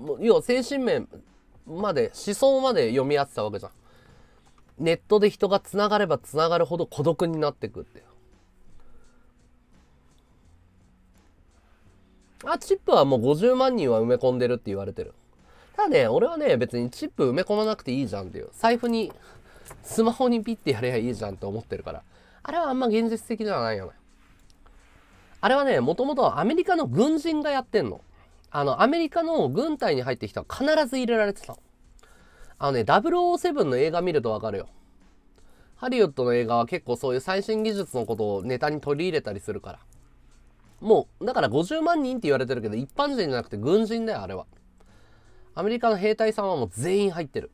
うは要は精神面まで思想まで読み合ってたわけじゃんネットで人がつながればつながるほど孤独になってくってあチップはもう50万人は埋め込んでるって言われてるただね俺はね別にチップ埋め込まなくていいじゃんっていう財布にスマホにピッてやればいいじゃんって思ってるからあれはあんま現実的ではないよねあれはね、もともとアメリカの軍人がやってんの。あの、アメリカの軍隊に入ってきたら必ず入れられてたの。あのね、007の映画見るとわかるよ。ハリウッドの映画は結構そういう最新技術のことをネタに取り入れたりするから。もう、だから50万人って言われてるけど、一般人じゃなくて軍人だよ、あれは。アメリカの兵隊さんはもう全員入ってる。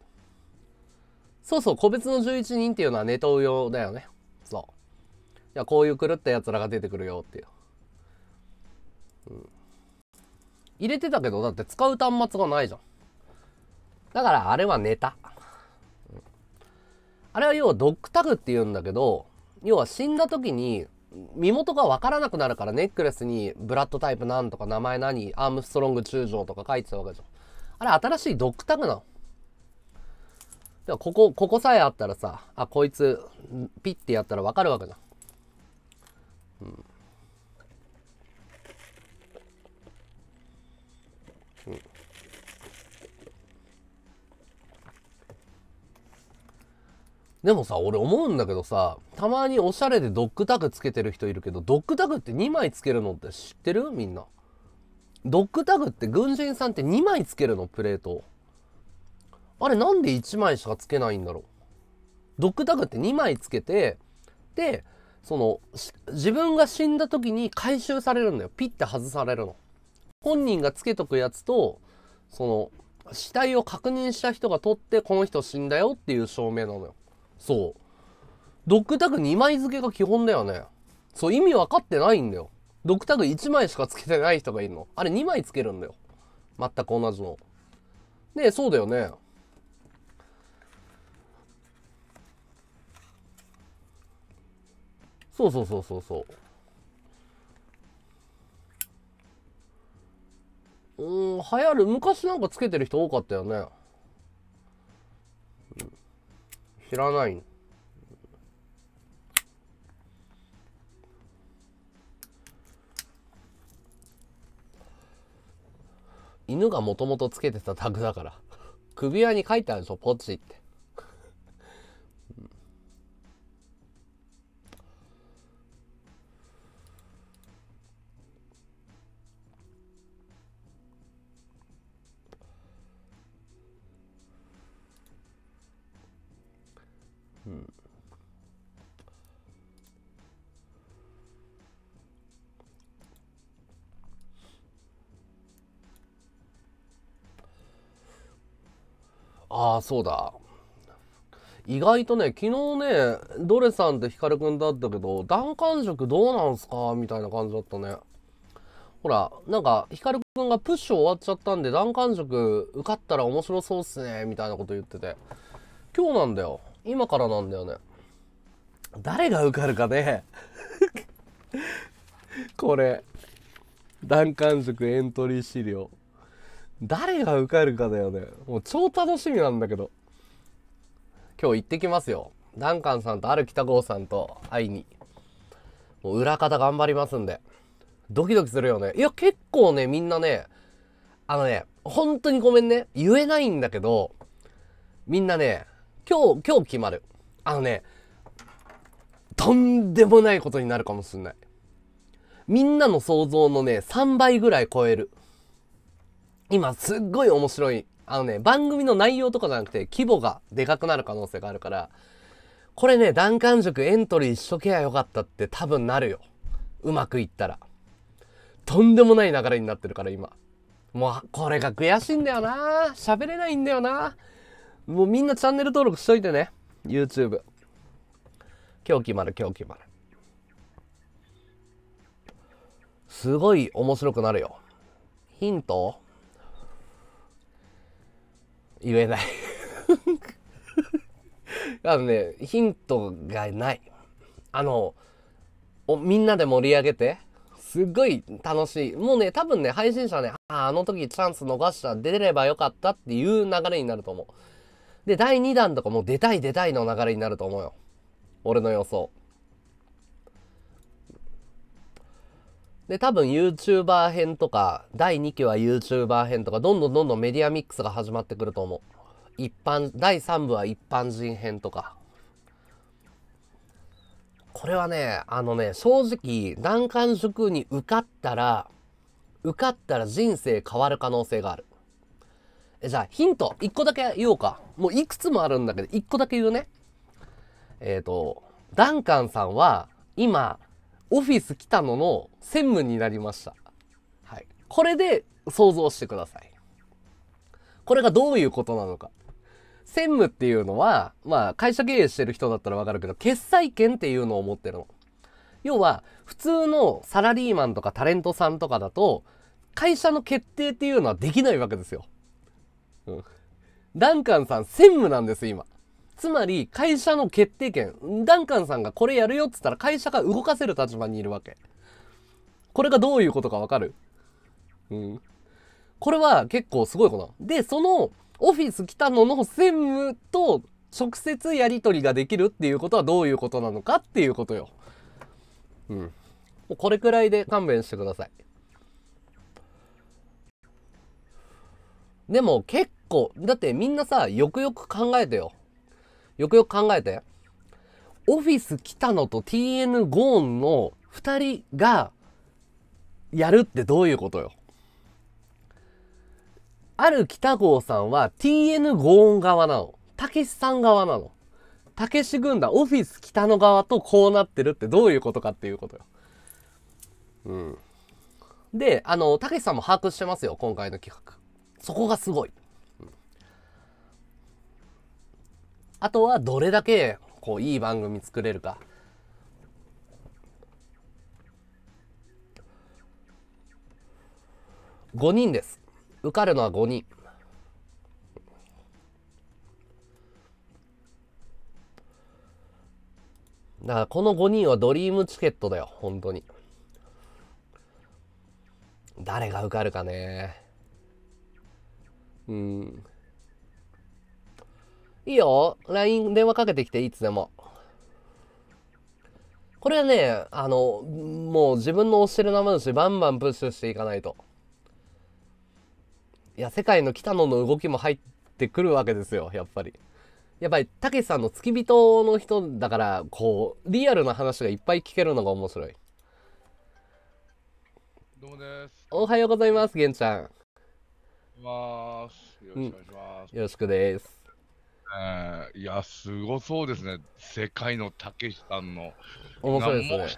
そうそう、個別の11人っていうのはネトウ用だよね。そう。いや、こういう狂った奴らが出てくるよっていう。うん。入れてたけど、だって使う端末がないじゃん。だからあれはネタ。うん、あれは要はドックタグって言うんだけど、要は死んだ時に身元が分からなくなるからネックレスにブラッドタイプなんとか名前何、アームストロング中将とか書いてたわけじゃん。あれ新しいドックタグなの。ではここ、ここさえあったらさ、あ、こいつ、ピッてやったらわかるわけじゃん。うん。でもさ、俺思うんだけどさ、たまにおしゃれでドッグタグつけてる人いるけど、ドッグタグって2枚つけるのって知ってるみんな。ドッグタグって軍人さんって2枚つけるのプレート。あれなんで1枚しかつけないんだろうドッグタグって2枚つけて、で、その、自分が死んだ時に回収されるんだよ。ピッて外されるの。本人がつけとくやつと、その、死体を確認した人が取って、この人死んだよっていう証明なのよ。そう。ドックタグ2枚付けが基本だよね。そう、意味分かってないんだよ。ドックタグ1枚しか付けてない人がいるの。あれ2枚付けるんだよ。全く同じの。ねそうだよね。そうそうそうそうそう。うん、流行る。昔なんかつけてる人多かったよね。知らないの犬がもともとつけてたタグだから首輪に書いてあるんですよポチってああ、そうだ。意外とね、昨日ね、ドレさんってヒカルくんだったけど、弾感触どうなんすかみたいな感じだったね。ほら、なんか、ヒカルくんがプッシュ終わっちゃったんで、弾感触受かったら面白そうっすね、みたいなこと言ってて。今日なんだよ。今からなんだよね。誰が受かるかね。<laughs> これ。弾感塾エントリー資料。誰が受かるかだよね。もう超楽しみなんだけど。今日行ってきますよ。ダンカンさんとある北郷さんと会いに。もう裏方頑張りますんで。ドキドキするよね。いや、結構ね、みんなね、あのね、本当にごめんね。言えないんだけど、みんなね、今日、今日決まる。あのね、とんでもないことになるかもしんない。みんなの想像のね、3倍ぐらい超える。今すっごい面白い。あのね、番組の内容とかじゃなくて規模がでかくなる可能性があるから、これね、弾丸塾エントリー一緒ケアよかったって多分なるよ。うまくいったら。とんでもない流れになってるから今。もう、これが悔しいんだよな喋れないんだよなもうみんなチャンネル登録しといてね。YouTube。今日決まる、今日決まる。すごい面白くなるよ。ヒント言えない <laughs> あのね、ヒントがない。あの、みんなで盛り上げて、すっごい楽しい。もうね、多分ね、配信者ね、ああの時チャンス逃した、出ればよかったっていう流れになると思う。で、第2弾とかもう出たい出たいの流れになると思うよ。俺の予想。で、多分 YouTuber 編とか、第2期は YouTuber 編とか、どんどんどんどんメディアミックスが始まってくると思う。一般、第3部は一般人編とか。これはね、あのね、正直、難関塾に受かったら、受かったら人生変わる可能性がある。え、じゃあヒント、1個だけ言おうか。もういくつもあるんだけど、1個だけ言うね。えっ、ー、と、ダンカンさんは、今、オフィス北野の専務になりました。はい。これで想像してください。これがどういうことなのか。専務っていうのは、まあ会社経営してる人だったらわかるけど、決裁権っていうのを持ってるの。要は、普通のサラリーマンとかタレントさんとかだと、会社の決定っていうのはできないわけですよ。うん。ダンカンさん専務なんです、今。つまり会社の決定権ダンカンさんがこれやるよっつったら会社が動かせる立場にいるわけこれがどういうことかわかるうんこれは結構すごいことなでそのオフィス来たのの専務と直接やり取りができるっていうことはどういうことなのかっていうことようんもうこれくらいで勘弁してくださいでも結構だってみんなさよくよく考えてよよくよく考えて。オフィス北野と TN ゴーンの二人がやるってどういうことよ。ある北郷さんは TN ゴーン側なの。たけしさん側なの。たけし軍団、オフィス北野側とこうなってるってどういうことかっていうことよ。うん。で、あの、たけしさんも把握してますよ、今回の企画。そこがすごい。あとはどれだけこういい番組作れるか。5人です。受かるのは5人。だからこの5人はドリームチケットだよ、本当に。誰が受かるかね。うん。いいよ。LINE 電話かけてきて、いつでも。これはね、あの、もう自分の推してる名前だし、バンバンプッシュしていかないと。いや、世界の北野の動きも入ってくるわけですよ、やっぱり。やっぱり、たけしさんの付き人の人だから、こう、リアルな話がいっぱい聞けるのが面白い。どうもです。おはようございます、玄ちゃん。
よろしくお願いします。うん、よろしくです。いや、すごそうですね。世界のたけしさんの。面白いですね。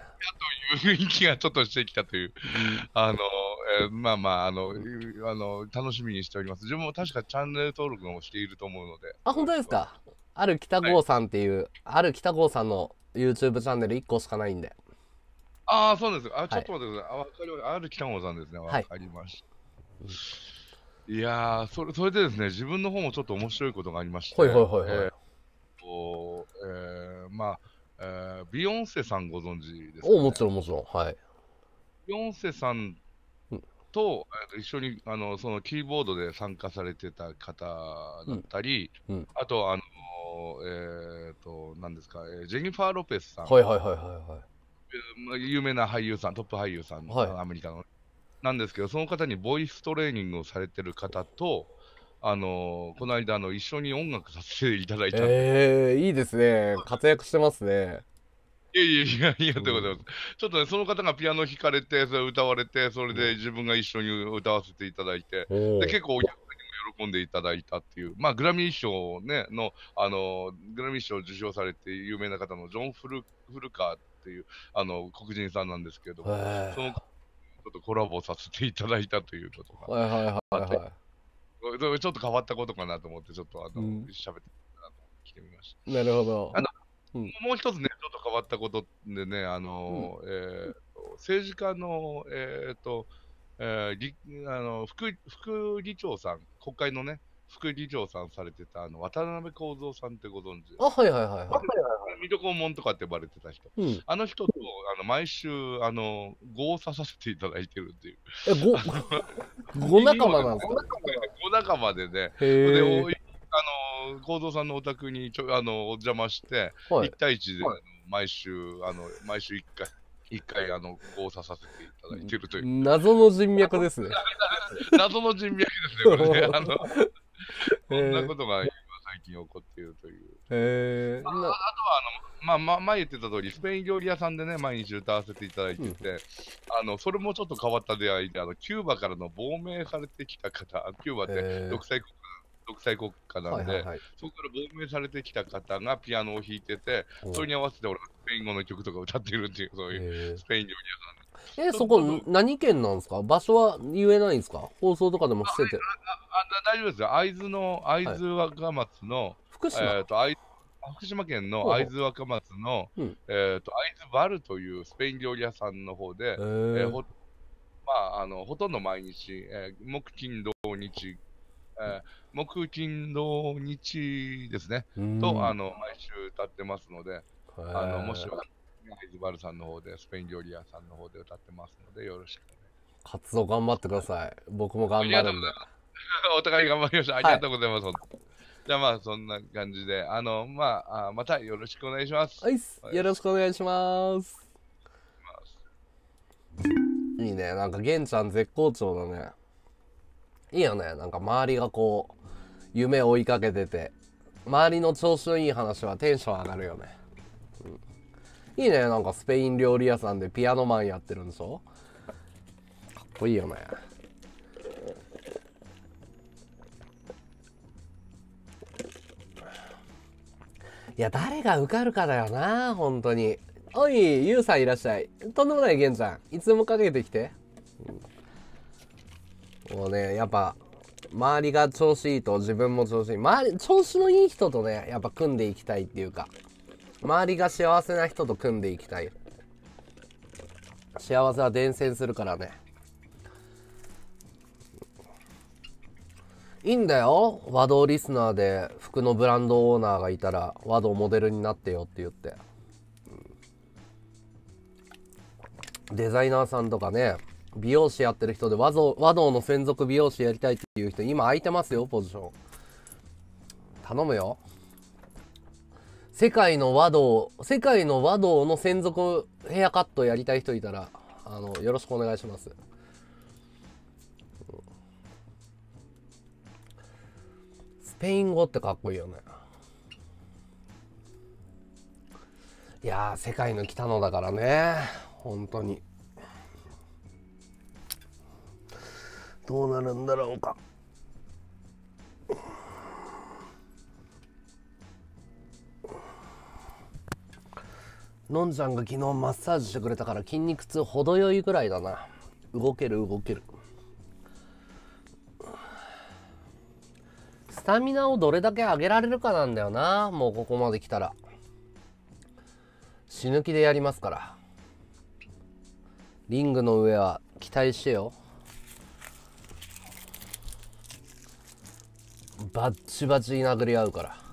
という雰囲気がちょっとしてきたという。あの、えー、まあまあ、あの、あの、楽しみにしております。自分も確かチャンネル登録もしていると思うので。
あ、本当ですか。ある北郷さんっていう、はい、ある北郷さんの YouTube チャンネル1個しかないんで。
ああ、そうです。あ、ちょっと待ってください。はい、あ、かりました。ある北郷さんですね。わかりました。はいいやーそれ、それでですね、自分の方もちょっと面白いことがありまして、はいはいはいはい。えーえーまあえービヨンセさんご存知ですか、おもちろんもちろん。はい。ビヨンセさんとえー一緒にあのそのキーボードで参加されてた方だったり、うんうんあと、あのえー、となんですか、えージェニファー・ロペスさん、はいはいはいはいはい。有名な俳優さん、トップ俳優さん、はいアメリカの、なんですけど、その方にボイストレーニングをされてる方と、あのーこの間あの、一緒に音楽させていただいた
ええー、いいですね。活躍してます
ね。いやいやいや、ありがとうございます。ちょっとね、その方がピアノ弾かれて、それ歌われて、それで自分が一緒に歌わせていただいて、おで結構お客さんにも喜んでいただいたっていう、まあ、グラミー賞、ね、の、あのグラミー賞を受賞されて有名な方のジョン・フルフルカーっていうあの黒人さんなんですけれども、その方ょっとコラボさせていただいたということが。はいはいはいはい。ちょっと変わったことかなと思って、ちょっとあの、喋、うん、って来てみました。なるほど。あの、うん、もう一つね、ちょっと変わったことでね、あの、うん、えー、政治家の、えっ、ー、と、えー、あの副副議長さん、国会のね、副議長さんされてたあの渡辺幸三さんってご存知あ、はいはいはいはい。水戸黄門とかって呼ばれてた人。うん、あの人とあの毎週、あの、合作させていただいてるっていう。え、ご、ご <laughs> 仲間なんですかご仲間でね。であの、幸三さんのお宅にちょあのお邪魔して、はい、1対1で、はい、毎週、あの、毎週1回。一回あの交差させていただいてるとい
う謎の人脈ですね
<laughs> 謎の人脈ですねこれねあのこんなことが最近起こっているという。えあ、あとはあの、まあ、ま前言ってた通り、スペイン料理屋さんでね、毎日歌わせていただいてて、うん、あの、それもちょっと変わった出会いで、あの、キューバからの亡命されてきた方、キューバって独裁国家、独裁国家なんで、そこから亡命されてきた方がピアノを弾いてて、それに合わせて俺、スペイン語の曲とか歌ってるっていう、そういうスペイン料理屋さん
え、そこ何県なんですか場所は言えないんですか放送とかでもしてて。あ
あ大丈夫ですよ。会津の、会津若松の、はい、福島、えーと福島県の会津若松の、うん、えーと、会津バルというスペイン料理屋さんの方で、えーほまあ、あのほとんど毎日、えー、木金土日、えー、木金土日ですね、とあの毎週歌ってますので、あのもしよかったはい、ズバルさんの方で、スペイン料理屋さんの方で歌ってますので、よろしく、
活動頑張ってください。僕も頑張るん
だお互い頑張りましょうありがとうございます。<laughs> はい、じゃあまあ、そんな感じで、あの、まあ、あまたよろしくお願いします。は
い、よろしくお願いします。いいね、なんか玄ちゃん絶好調だね。いいよね、なんか周りがこう、夢を追いかけてて、周りの調子のいい話はテンション上がるよね。いいねなんかスペイン料理屋さんでピアノマンやってるんでしょかっこいいよねいや誰が受かるかだよな本当においゆうさんいらっしゃいとんでもないげんちゃんいつもかけてきて、うん、もうねやっぱ周りが調子いいと自分も調子いい周り調子のいい人とねやっぱ組んでいきたいっていうか周りが幸せな人と組んでいきたい幸せは伝染するからねいいんだよ和道リスナーで服のブランドオーナーがいたら和道モデルになってよって言ってデザイナーさんとかね美容師やってる人で和道和道の専属美容師やりたいっていう人今空いてますよポジション頼むよ世界の和道、世界の和道の専属ヘアカットやりたい人いたら、あの、よろしくお願いします。スペイン語ってかっこいいよね。いや世界の北野だからね。本当に。どうなるんだろうか。のんちゃんが昨日マッサージしてくれたから筋肉痛程よいぐらいだな動ける動けるスタミナをどれだけ上げられるかなんだよなもうここまで来たら死ぬ気でやりますからリングの上は期待してよバッチバチに殴り合うから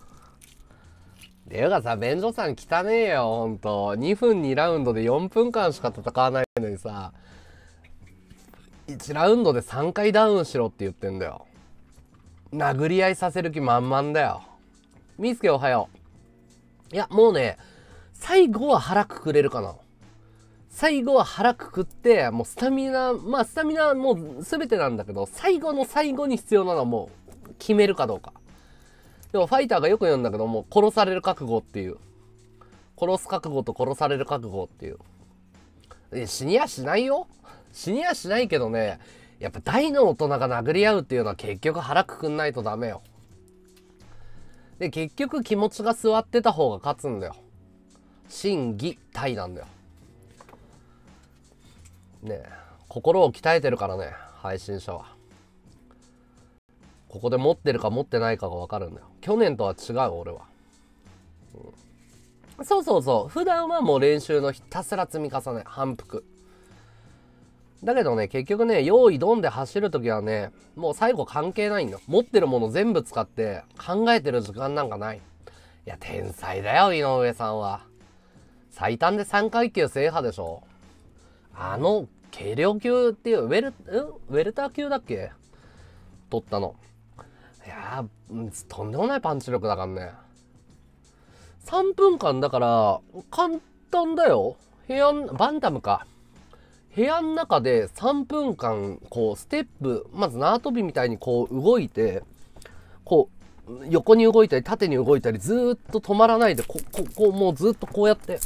ていうかさ、便所さん汚ねえよ、ほんと。2分2ラウンドで4分間しか戦わないのにさ、1ラウンドで3回ダウンしろって言ってんだよ。殴り合いさせる気満々だよ。みーすけおはよう。いや、もうね、最後は腹くくれるかな。最後は腹くくって、もうスタミナ、まあスタミナもう全てなんだけど、最後の最後に必要なのはもう決めるかどうか。でもファイターがよく言うんだけども、殺される覚悟っていう。殺す覚悟と殺される覚悟っていう。い死にやしないよ。死にやしないけどね、やっぱ大の大人が殴り合うっていうのは結局腹くくんないとダメよ。で、結局気持ちが座ってた方が勝つんだよ。真偽体なんだよ。ね心を鍛えてるからね、配信者は。ここで持ってるか持ってないかがわかるんだよ。去年とは違う俺は、うん、そうそうそう普段はもう練習のひたすら積み重ね反復だけどね結局ね用意ドンで走る時はねもう最後関係ないんだ持ってるもの全部使って考えてる時間なんかないいや天才だよ井上さんは最短で3階級制覇でしょあの軽量級っていうウェルウェルター級だっけ取ったのいやとんでもないパンチ力だからね。3分間だから、簡単だよ。部屋、バンダムか。部屋の中で3分間、こう、ステップ、まず縄跳びみたいにこう動いて、こう、横に動いたり、縦に動いたり、ずっと止まらないで、こ、こ、こう、もうずっとこうやって、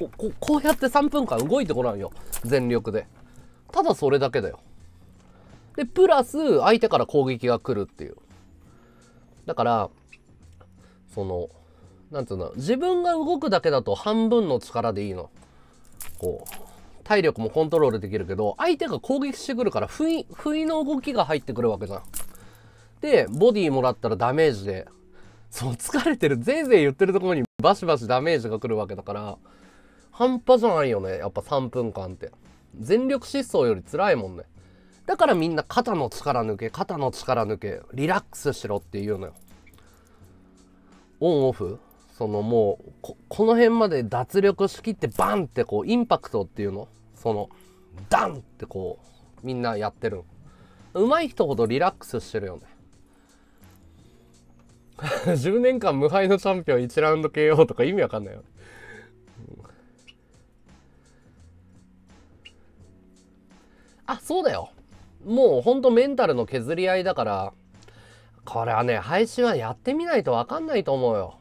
こ、こ、こうやって3分間動いてこないよ。全力で。ただそれだけだよ。で、プラス、相手から攻撃が来るっていう。だからそのなんいうの自分が動くだけだと半分の力でいいのこう体力もコントロールできるけど相手が攻撃してくるから不意不意の動きが入ってくるわけじゃんでボディもらったらダメージでその疲れてるぜいぜい言ってるところにバシバシダメージが来るわけだから半端じゃないよねやっぱ3分間って全力疾走より辛いもんねだからみんな肩の力抜け、肩の力抜け、リラックスしろって言うのよ。オンオフそのもうこ、この辺まで脱力しきってバンってこうインパクトっていうのその、ダンってこう、みんなやってるの。上手い人ほどリラックスしてるよね。10 <laughs> 年間無敗のチャンピオン1ラウンド KO とか意味わかんないよ。あ、そうだよ。もうほんとメンタルの削り合いだから、これはね、配信はやってみないと分かんないと思うよ。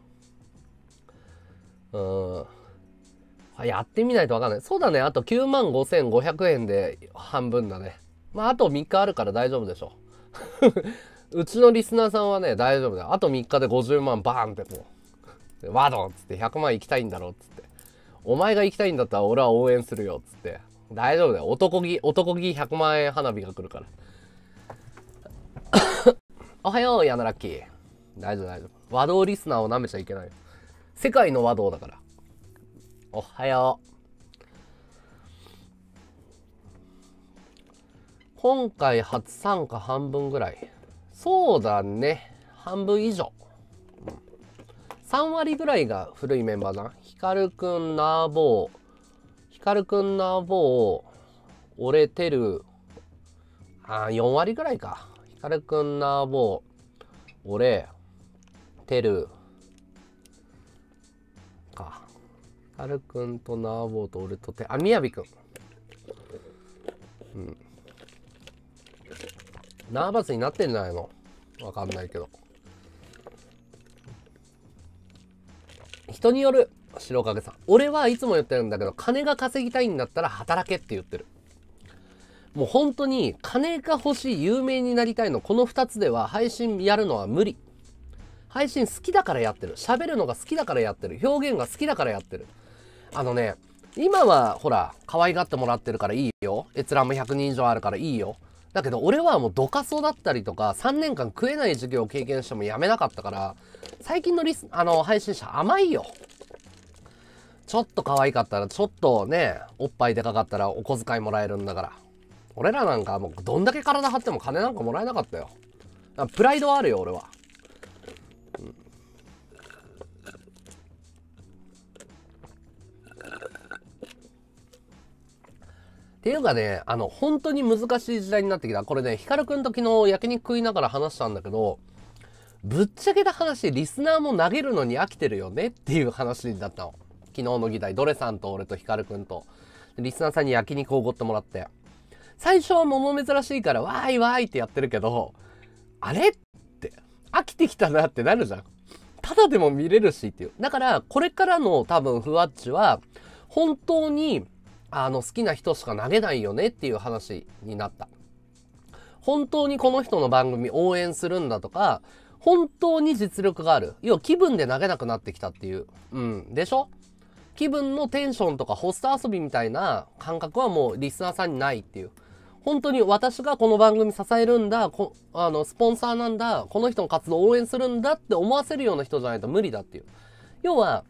うん。やってみないと分かんない。そうだね。あと9万5500円で半分だね。まあ、あと3日あるから大丈夫でしょ。<laughs> うちのリスナーさんはね、大丈夫だよ。あと3日で50万バーンってこう、ワドンっつって100万行きたいんだろっつって。お前が行きたいんだったら俺は応援するよっつって。大丈夫だよ。男気、男気100万円花火が来るから。<coughs> おはよう、矢野ラッキー。大丈夫、大丈夫。和道リスナーを舐めちゃいけない。世界の和道だから。おはよう。今回初参加半分ぐらい。そうだね。半分以上。3割ぐらいが古いメンバーだな。ヒカルくん、ナーボー、光くんのアボー、折れてる、あ4割ぐらいか。光くんのアボー、折れてる、か。光くんとナーボーと俺とて、あ、みやびくん。うん。ナーバスになってんじゃないのわかんないけど。人による。白影さん。俺はいつも言ってるんだけど、金が稼ぎたいんだったら働けって言ってる。もう本当に、金が欲しい、有名になりたいの、この2つでは配信やるのは無理。配信好きだからやってる。喋るのが好きだからやってる。表現が好きだからやってる。あのね、今はほら、可愛がってもらってるからいいよ。閲覧も100人以上あるからいいよ。だけど俺はもうドカソだったりとか、3年間食えない授業を経験してもやめなかったから、最近のリス、あの、配信者甘いよ。ちょっと可愛かったら、ちょっとね、おっぱいでかかったらお小遣いもらえるんだから。俺らなんかもうどんだけ体張っても金なんかもらえなかったよ。プライドはあるよ、俺は。っていうかね、あの、本当に難しい時代になってきた。これね、ヒカルくんと昨日焼肉食いながら話したんだけど、ぶっちゃけた話、リスナーも投げるのに飽きてるよねっていう話だったの。昨日の議題、ドレさんと俺とヒカルくんと、リスナーさんに焼肉をおごってもらって、最初は桃珍しいから、わーいわーいってやってるけど、あれって、飽きてきたなってなるじゃん。ただでも見れるしっていう。だから、これからの多分、ふわっちは、本当に、あの、好きな人しか投げないよねっていう話になった。本当にこの人の番組応援するんだとか、本当に実力がある。要は気分で投げなくなってきたっていう。うん。でしょ気分のテンションとかホスト遊びみたいな感覚はもうリスナーさんにないっていう。本当に私がこの番組支えるんだ、こあの、スポンサーなんだ、この人の活動を応援するんだって思わせるような人じゃないと無理だっていう。要は、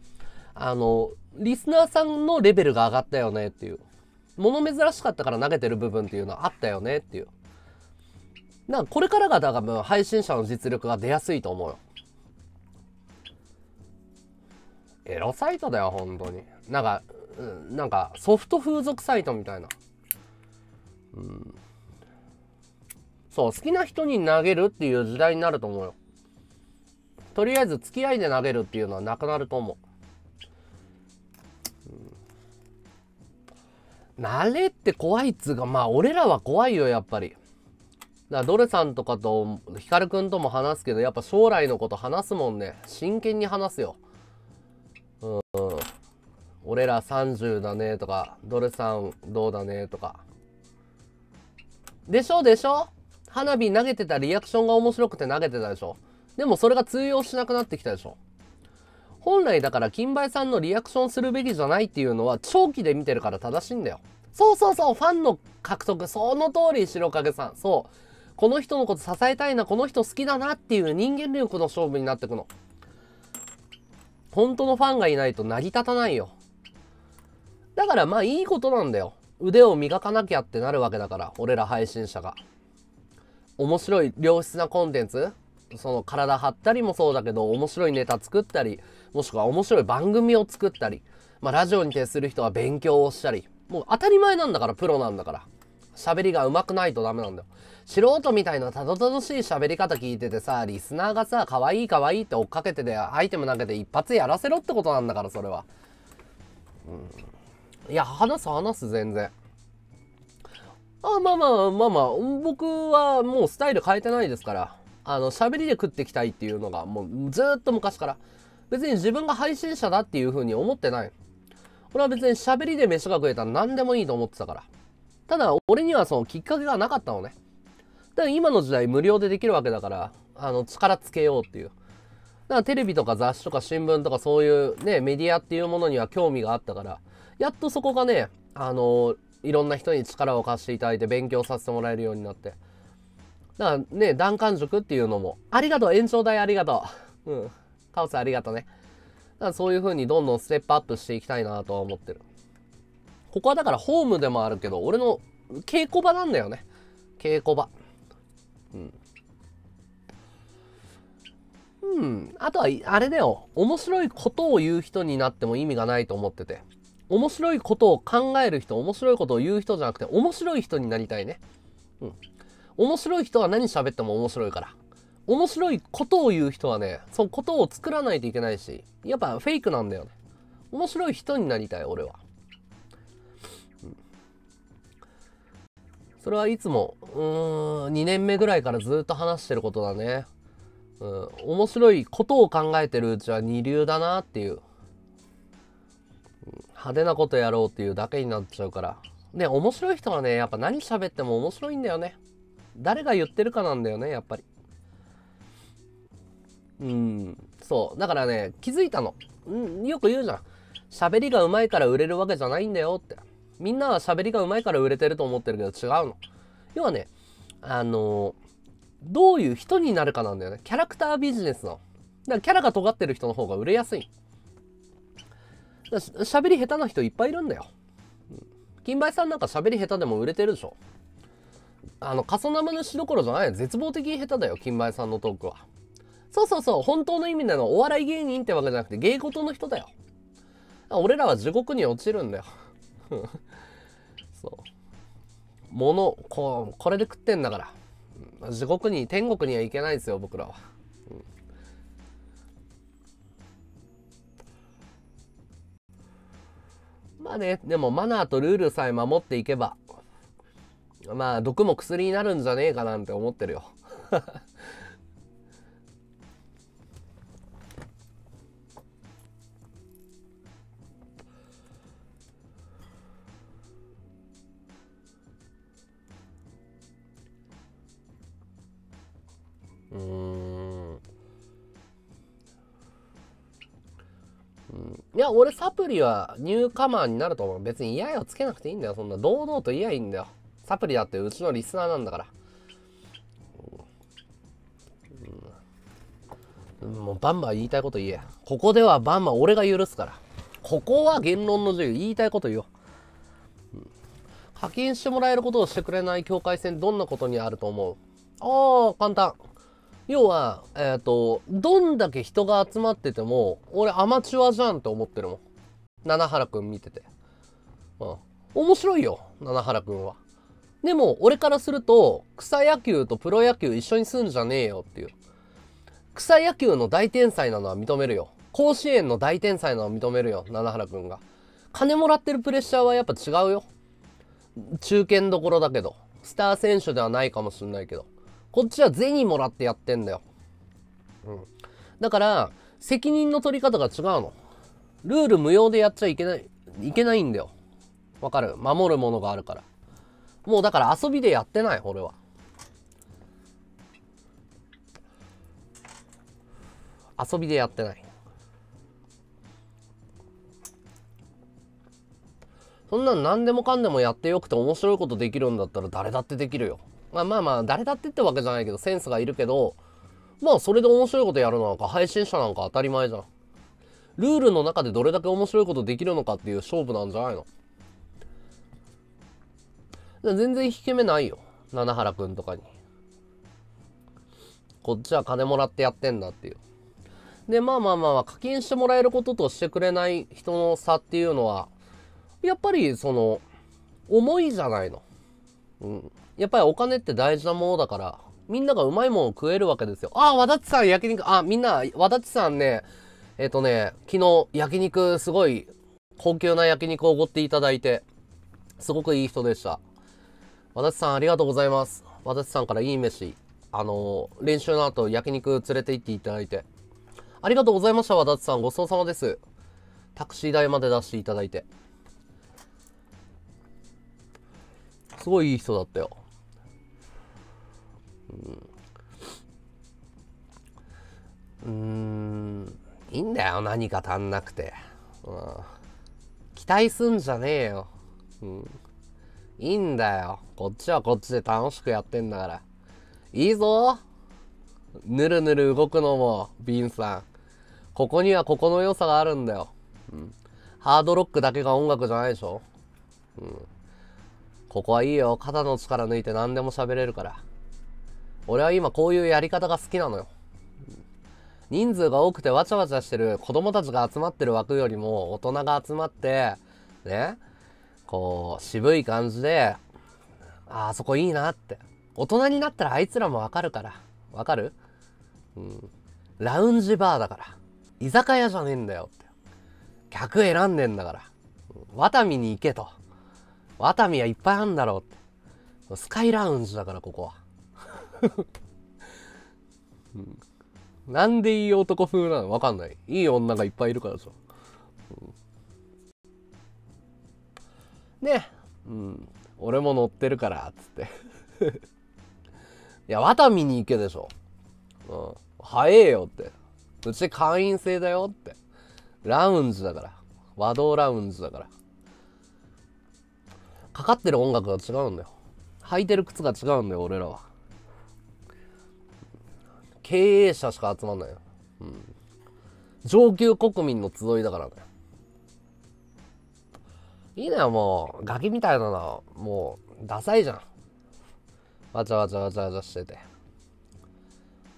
あの、リスナーさんのレベルが上がったよねっていう。物珍しかったから投げてる部分っていうのはあったよねっていう。んかこれからがだから配信者の実力が出やすいと思うよ。エロサイトだよ、本当に。なんか、なんか、ソフト風俗サイトみたいな。うん。そう、好きな人に投げるっていう時代になると思うよ。とりあえず付き合いで投げるっていうのはなくなると思う。慣れって怖いっつうか、まあ俺らは怖いよ、やっぱり。だからドレさんとかと、ヒカルくんとも話すけど、やっぱ将来のこと話すもんね。真剣に話すよ。うん、俺ら30だねとか、ドルさんどうだねとか。でしょでしょ花火投げてたリアクションが面白くて投げてたでしょでもそれが通用しなくなってきたでしょ本来だから金梅さんのリアクションするべきじゃないっていうのは長期で見てるから正しいんだよ。そうそうそう、ファンの獲得、その通り、白影さん。そう。この人のこと支えたいな、この人好きだなっていう人間力の勝負になってくの。本当のファンがいないと成り立たないよ。だからまあいいことなんだよ。腕を磨かなきゃってなるわけだから、俺ら配信者が。面白い良質なコンテンツその体張ったりもそうだけど、面白いネタ作ったり、もしくは面白い番組を作ったり、まあラジオに徹する人は勉強をしたり、もう当たり前なんだから、プロなんだから。喋りが上手くないとダメなんだよ。素人みたいなたどたどしい喋り方聞いててさ、リスナーがさ、可愛い可愛いって追っかけてて、アイテム投げて一発やらせろってことなんだから、それは。うん。いや、話す話す、全然。あまあまあまあまあ、僕はもうスタイル変えてないですから。あの、喋りで食ってきたいっていうのが、もうずっと昔から。別に自分が配信者だっていうふうに思ってない。俺は別に喋りで飯が食えたら何でもいいと思ってたから。ただ、俺にはそのきっかけがなかったのね。だから今の時代無料でできるわけだから、あの、力つけようっていう。だからテレビとか雑誌とか新聞とかそういうね、メディアっていうものには興味があったから、やっとそこがね、あの、いろんな人に力を貸していただいて勉強させてもらえるようになって。だからね、弾丸塾っていうのも、ありがとう、延長代ありがとう。うん。カオスありがとうね。だからそういう風にどんどんステップアップしていきたいなとは思ってる。ここはだからホームでもあるけど、俺の稽古場なんだよね。稽古場。うん、うん、あとはあれだよ面白いことを言う人になっても意味がないと思ってて面白いことを考える人面白いことを言う人じゃなくて面白い人になりたいねうん面白い人は何喋っても面白いから面白いことを言う人はねそうことを作らないといけないしやっぱフェイクなんだよね面白い人になりたい俺はそれはいつも、うーん、2年目ぐらいからずっと話してることだね。うん、面白いことを考えてるうちは二流だなっていう。派手なことやろうっていうだけになっちゃうから。で、面白い人はね、やっぱ何喋っても面白いんだよね。誰が言ってるかなんだよね、やっぱり。うん、そう。だからね、気づいたの。うん、よく言うじゃん。喋りが上手いから売れるわけじゃないんだよって。みんなは喋りが上手いから売れてると思ってるけど違うの。要はね、あの、どういう人になるかなんだよね。キャラクタービジネスの。だからキャラが尖ってる人の方が売れやすい。喋り下手な人いっぱいいるんだよ。金梅さんなんか喋り下手でも売れてるでしょ。あの、な疎生主どころじゃない絶望的下手だよ、金梅さんのトークは。そうそうそう、本当の意味でのお笑い芸人ってわけじゃなくて芸事の人だよ。俺らは地獄に落ちるんだよ。そう物ここれで食ってんだから地獄に天国には行けないですよ僕らは、うん、まあねでもマナーとルールさえ守っていけばまあ毒も薬になるんじゃねえかなんて思ってるよ俺サプリはニューカマーになると思う。別に嫌いをつけなくていいんだよ。そんな堂々と嫌いいんだよ。サプリだってうちのリスナーなんだから。うん、もうバンバン言いたいこと言え。ここではバンバン俺が許すから。ここは言論の自由。言いたいこと言おう。課金してもらえることをしてくれない境界線どんなことにあると思うああ、簡単。要は、えっ、ー、と、どんだけ人が集まってても、俺アマチュアじゃんって思ってるもん。七原くん見てて。うん。面白いよ、七原くんは。でも、俺からすると、草野球とプロ野球一緒にすんじゃねえよっていう。草野球の大天才なのは認めるよ。甲子園の大天才なのは認めるよ、七原くんが。金もらってるプレッシャーはやっぱ違うよ。中堅どころだけど。スター選手ではないかもしんないけど。こっちは銭もらってやってんだよ。うん。だから、責任の取り方が違うの。ルール無用でやっちゃいけない、いけないんだよ。わかる守るものがあるから。もうだから遊びでやってない、俺は。遊びでやってない。そんなん何でもかんでもやってよくて面白いことできるんだったら誰だってできるよ。まあまあまあ、誰だってってわけじゃないけど、センスがいるけど、まあそれで面白いことやるなんか配信者なんか当たり前じゃん。ルールの中でどれだけ面白いことできるのかっていう勝負なんじゃないの全然引け目ないよ。七原くんとかに。こっちは金もらってやってんだっていう。で、まあまあまあ、課金してもらえることとしてくれない人の差っていうのは、やっぱりその、重いじゃないの。うん。やっぱりお金って大事なものだから、みんながうまいもんを食えるわけですよ。あ、あ、和立さん焼肉、あ、みんな、和立さんね、えっ、とね、昨日焼肉すごい高級な焼肉をおごっていただいて、すごくいい人でした。和立さんありがとうございます。和立さんからいい飯、あのー、練習の後焼肉連れて行っていただいて。ありがとうございました、和立さん。ごちそうさまです。タクシー代まで出していただいて。すごいいい人だったよ。うん、んいいんだよ何か足んなくて、うん、期待すんじゃねえよ、うん、いいんだよこっちはこっちで楽しくやってんだからいいぞぬるぬる動くのもビンさんここにはここの良さがあるんだよ、うん、ハードロックだけが音楽じゃないでしょ、うん、ここはいいよ肩の力抜いて何でも喋れるから俺は今こういうやり方が好きなのよ。人数が多くてわちゃわちゃしてる子供たちが集まってる枠よりも大人が集まって、ね、こう、渋い感じで、あ、あそこいいなって。大人になったらあいつらもわかるから。わかるうん。ラウンジバーだから。居酒屋じゃねえんだよって。客選んでんだから。ワタミに行けと。ワタミはいっぱいあんだろうって。スカイラウンジだから、ここは。うん、なんでいい男風なのわかんない。いい女がいっぱいいるからさ。うん、ね、うん、俺も乗ってるから、つって。<laughs> いや、ワタミに行けでしょ。うん。早えよって。うち会員制だよって。ラウンジだから。和道ラウンジだから。かかってる音楽が違うんだよ。履いてる靴が違うんだよ、俺らは。経営者しか集まんないよ。うん。上級国民の集いだからね。いいなよ、もう。ガキみたいなの、もう、ダサいじゃん。わちゃわちゃわちゃわちゃしてて。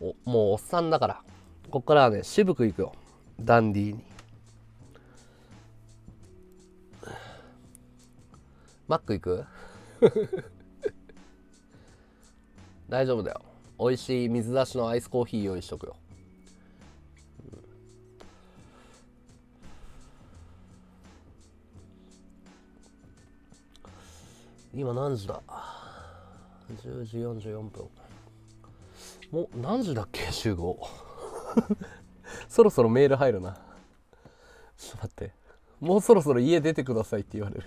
お、もうおっさんだから。こっからはね、渋くいくよ。ダンディーに。マックいく <laughs> 大丈夫だよ。美味しい水出しのアイスコーヒー用意しとくよ。今何時だ ?10 時44分。もう何時だっけ集合。<laughs> そろそろメール入るな。ちょっと待って。もうそろそろ家出てくださいって言われる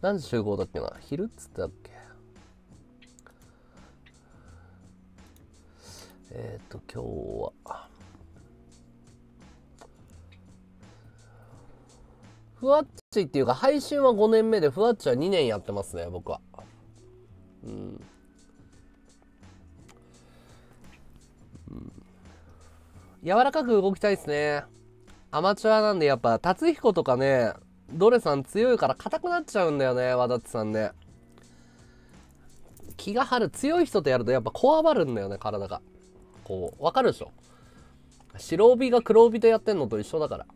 何時集合だっけな昼っつったっけえっ、ー、と、今日は、ふわっちっていうか、配信は5年目で、ふわっちは2年やってますね、僕は。うん。うん、柔らかく動きたいですね。アマチュアなんでやっぱ、達彦とかね、ドレさん強いから硬くなっちゃうんだよね、和田さんね。気が張る強い人とやるとやっぱこわばるんだよね、体が。こう、わかるでしょ白帯が黒帯とやってんのと一緒だから。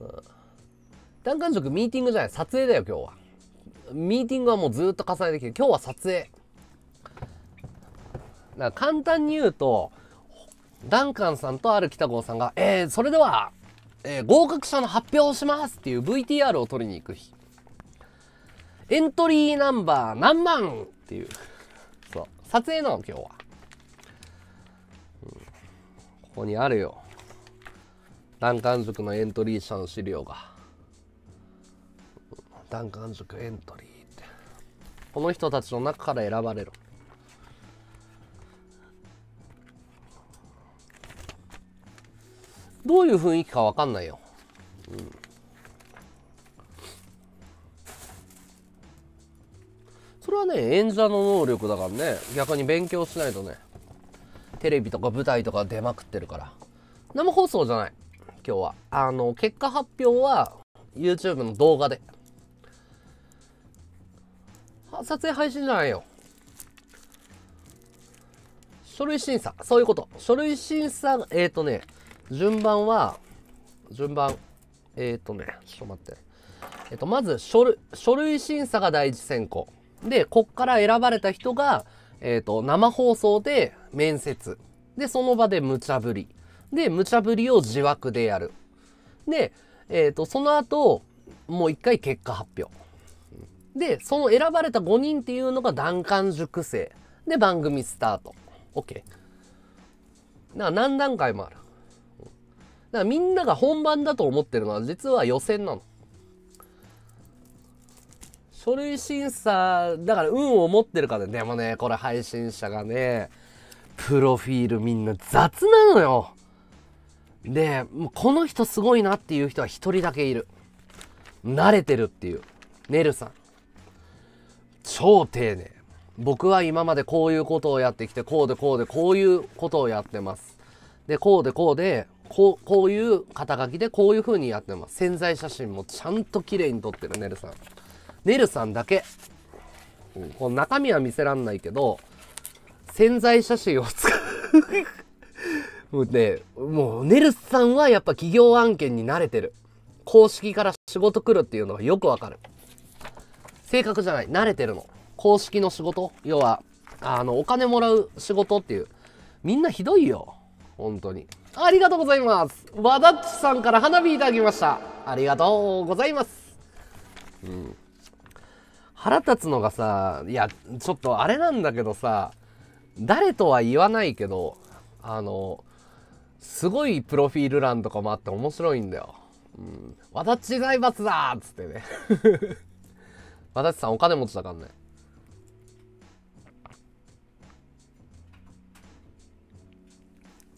うん。カン職ミーティングじゃない、撮影だよ、今日は。ミーティングはもうずっと重ねてきて、今日は撮影。だから簡単に言うと、ダンカンさんとある北郷さんが、えー、それでは、えー、合格者の発表をしますっていう VTR を撮りに行く日。エントリーナンバー何万っていう。そう。撮影なの、今日は。ここにあるよ弾丸族のエントリー者の資料が弾丸族エントリーってこの人たちの中から選ばれるどういう雰囲気か分かんないよ、うん、それはね演者の能力だからね逆に勉強しないとねテレビとか舞台とか出まくってるから生放送じゃない今日はあの結果発表は YouTube の動画で撮影配信じゃないよ書類審査そういうこと書類審査えっ、ー、とね順番は順番えっ、ー、とねちょっと待ってえっ、ー、とまず書類書類審査が第一選考でこっから選ばれた人がえっ、ー、と、生放送で面接。で、その場で無茶ぶり。で、無茶ぶりを自枠でやる。で、えっ、ー、と、その後、もう一回結果発表。で、その選ばれた5人っていうのが段階熟成。で、番組スタート。OK。何段階もある。だからみんなが本番だと思ってるのは実は予選なの。書類審査、だから運を持ってるからね、でもね、これ配信者がね、プロフィールみんな雑なのよ。で、もうこの人すごいなっていう人は1人だけいる。慣れてるっていう。ネルさん。超丁寧。僕は今までこういうことをやってきて、こうでこうでこういうことをやってます。で、こうでこうで、こう、こういう肩書きでこういう風にやってます。潜在写真もちゃんと綺麗に撮ってる、ネルさん。ネルさんだけ。うん、この中身は見せらんないけど、潜在写真を使う。もうね、もうネルさんはやっぱ企業案件に慣れてる。公式から仕事来るっていうのはよくわかる。性格じゃない。慣れてるの。公式の仕事要は、あの、お金もらう仕事っていう。みんなひどいよ。本当に。ありがとうございます。和田さんから花火いただきました。ありがとうございます。うん。腹立つのがさいやちょっとあれなんだけどさ誰とは言わないけどあのすごいプロフィール欄とかもあって面白いんだよ。うん、私財閥だっつってね。<laughs> ちさんお金持ちだかんね。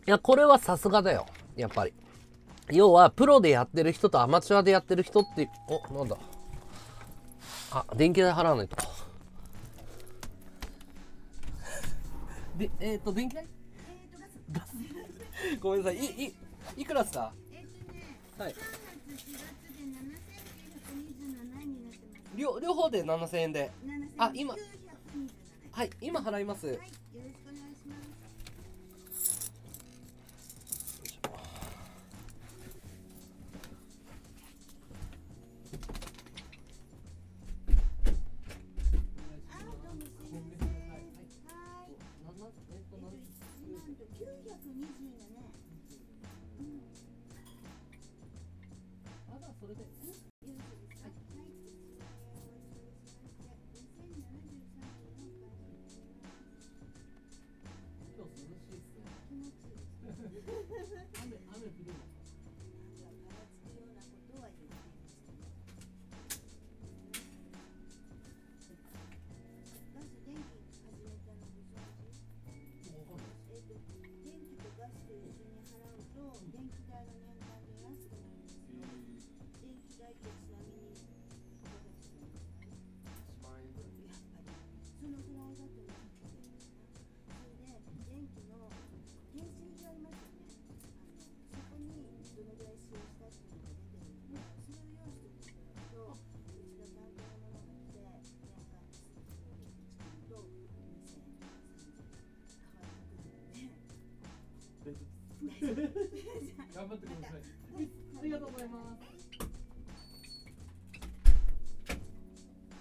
いや、これはさすがだよ。やっぱり。要は、プロでやってる人とアマチュアでやってる人って、お、なんだ。あ電気代払わないとでえっ、ー、と電気代ガスごめんなさいいいいくらっすかはい両両方で7000円であ今はい今払います、はい、よろしくお願いします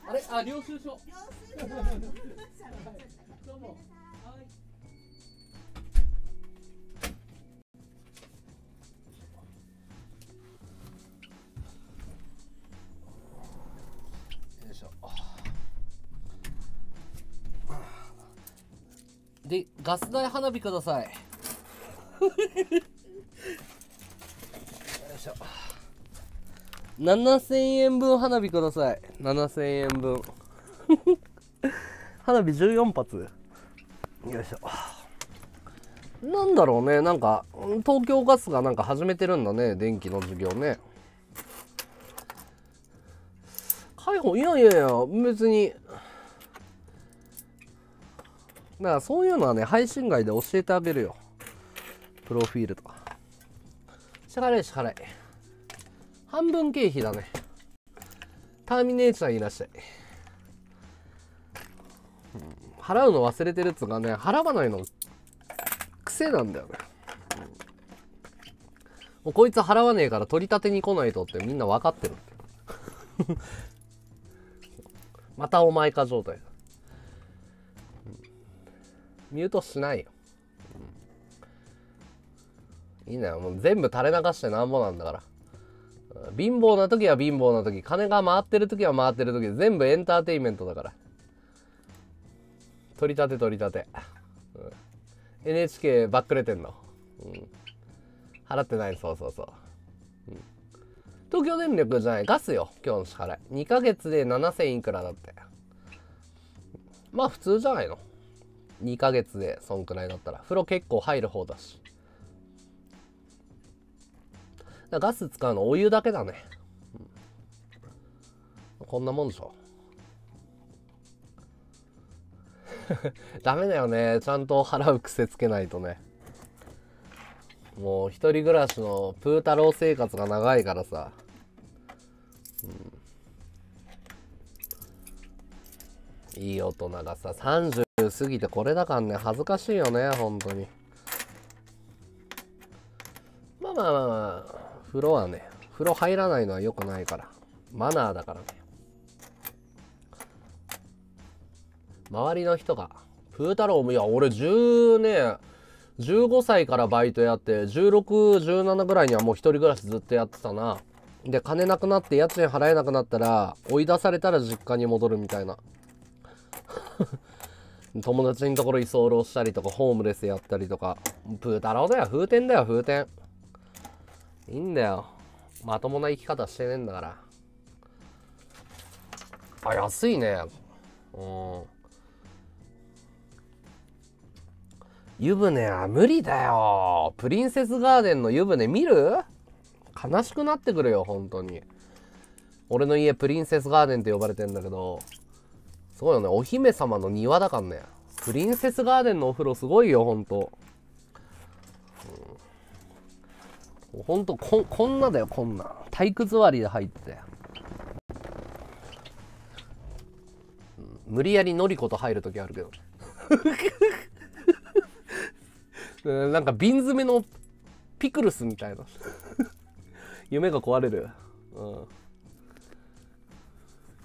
あれ、あ、領収書。領収書。どうも。で、ガス代花火ください。<laughs> 7000円分花火ください。7000円分。花火14発。よいしょ。なんだろうね。なんか、東京ガスがなんか始めてるんだね。電気の授業ね。開放いやいやいや、別に。だからそういうのはね、配信外で教えてあげるよ。プロフィールとか。支払い支払い。半分経費だねターミネーターいらっしゃい、うん、払うの忘れてるっつうかね払わないの癖なんだよね、うん、もうこいつ払わねえから取り立てに来ないとってみんな分かってる <laughs> またお前か状態だ、ミュートしないよいいなよもう全部垂れ流してなんぼなんだから貧乏な時は貧乏な時、金が回ってる時は回ってる時、全部エンターテインメントだから。取り立て取り立て。うん、NHK ばっくれてんの。うん、払ってないそうそうそう。うん、東京電力じゃない、ガスよ、今日の支払い。2ヶ月で7000いくらだって。まあ普通じゃないの。2ヶ月でそんくらいだったら。風呂結構入る方だし。ガス使うのお湯だけだね。こんなもんでしょ。<laughs> ダメだよね。ちゃんと払う癖つけないとね。もう一人暮らしのプータロー生活が長いからさ。いい大人がさ、30過ぎてこれだからね、恥ずかしいよね、本当に。まあまあまあまあ。風呂はね、風呂入らないのは良くないから。マナーだからね。周りの人が、プー太郎も、いや、俺10ね、15歳からバイトやって、16、17ぐらいにはもう1人暮らしずっとやってたな。で、金なくなって家賃払えなくなったら、追い出されたら実家に戻るみたいな。<laughs> 友達のところ居候したりとか、ホームレスやったりとか。プー太郎だよ、風天だよ、風天。いいんだよまともな生き方してねえんだからあ安いねうん湯船は無理だよプリンセスガーデンの湯船見る悲しくなってくるよ本当に俺の家プリンセスガーデンって呼ばれてんだけどすごいよねお姫様の庭だからねプリンセスガーデンのお風呂すごいよほんとほんとここんなだよこんな体育座りで入って無理やりのりこと入る時あるけど <laughs> なんか瓶詰めのピクルスみたいな夢が壊れるうん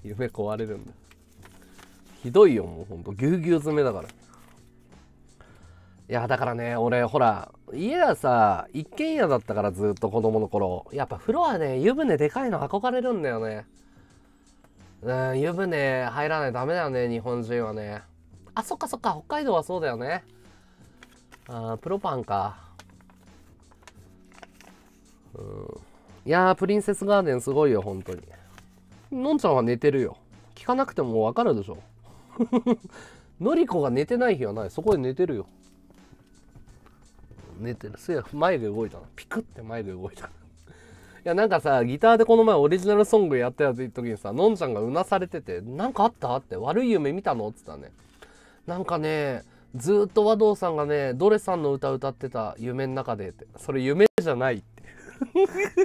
夢壊れるんだひどいよもうほんとぎゅうぎゅう詰めだからいやだからね俺ほら家がさ一軒家だったからずっと子供の頃やっぱ風呂はね湯船でかいの憧れるんだよねうん湯船入らないとダメだよね日本人はねあそっかそっか北海道はそうだよねあプロパンかうんいやープリンセスガーデンすごいよ本当にのんちゃんは寝てるよ聞かなくてもわかるでしょ <laughs> のりこが寝てない日はないそこで寝てるよ寝てるいや眉毛動いたのピクって眉毛動いたいやなんかさギターでこの前オリジナルソングやった時にさのんちゃんがうなされてて「何かあった?」って「悪い夢見たの?」っつったねなんかねずっと和道さんがねドレさんの歌歌ってた夢の中でってそれ夢じゃないって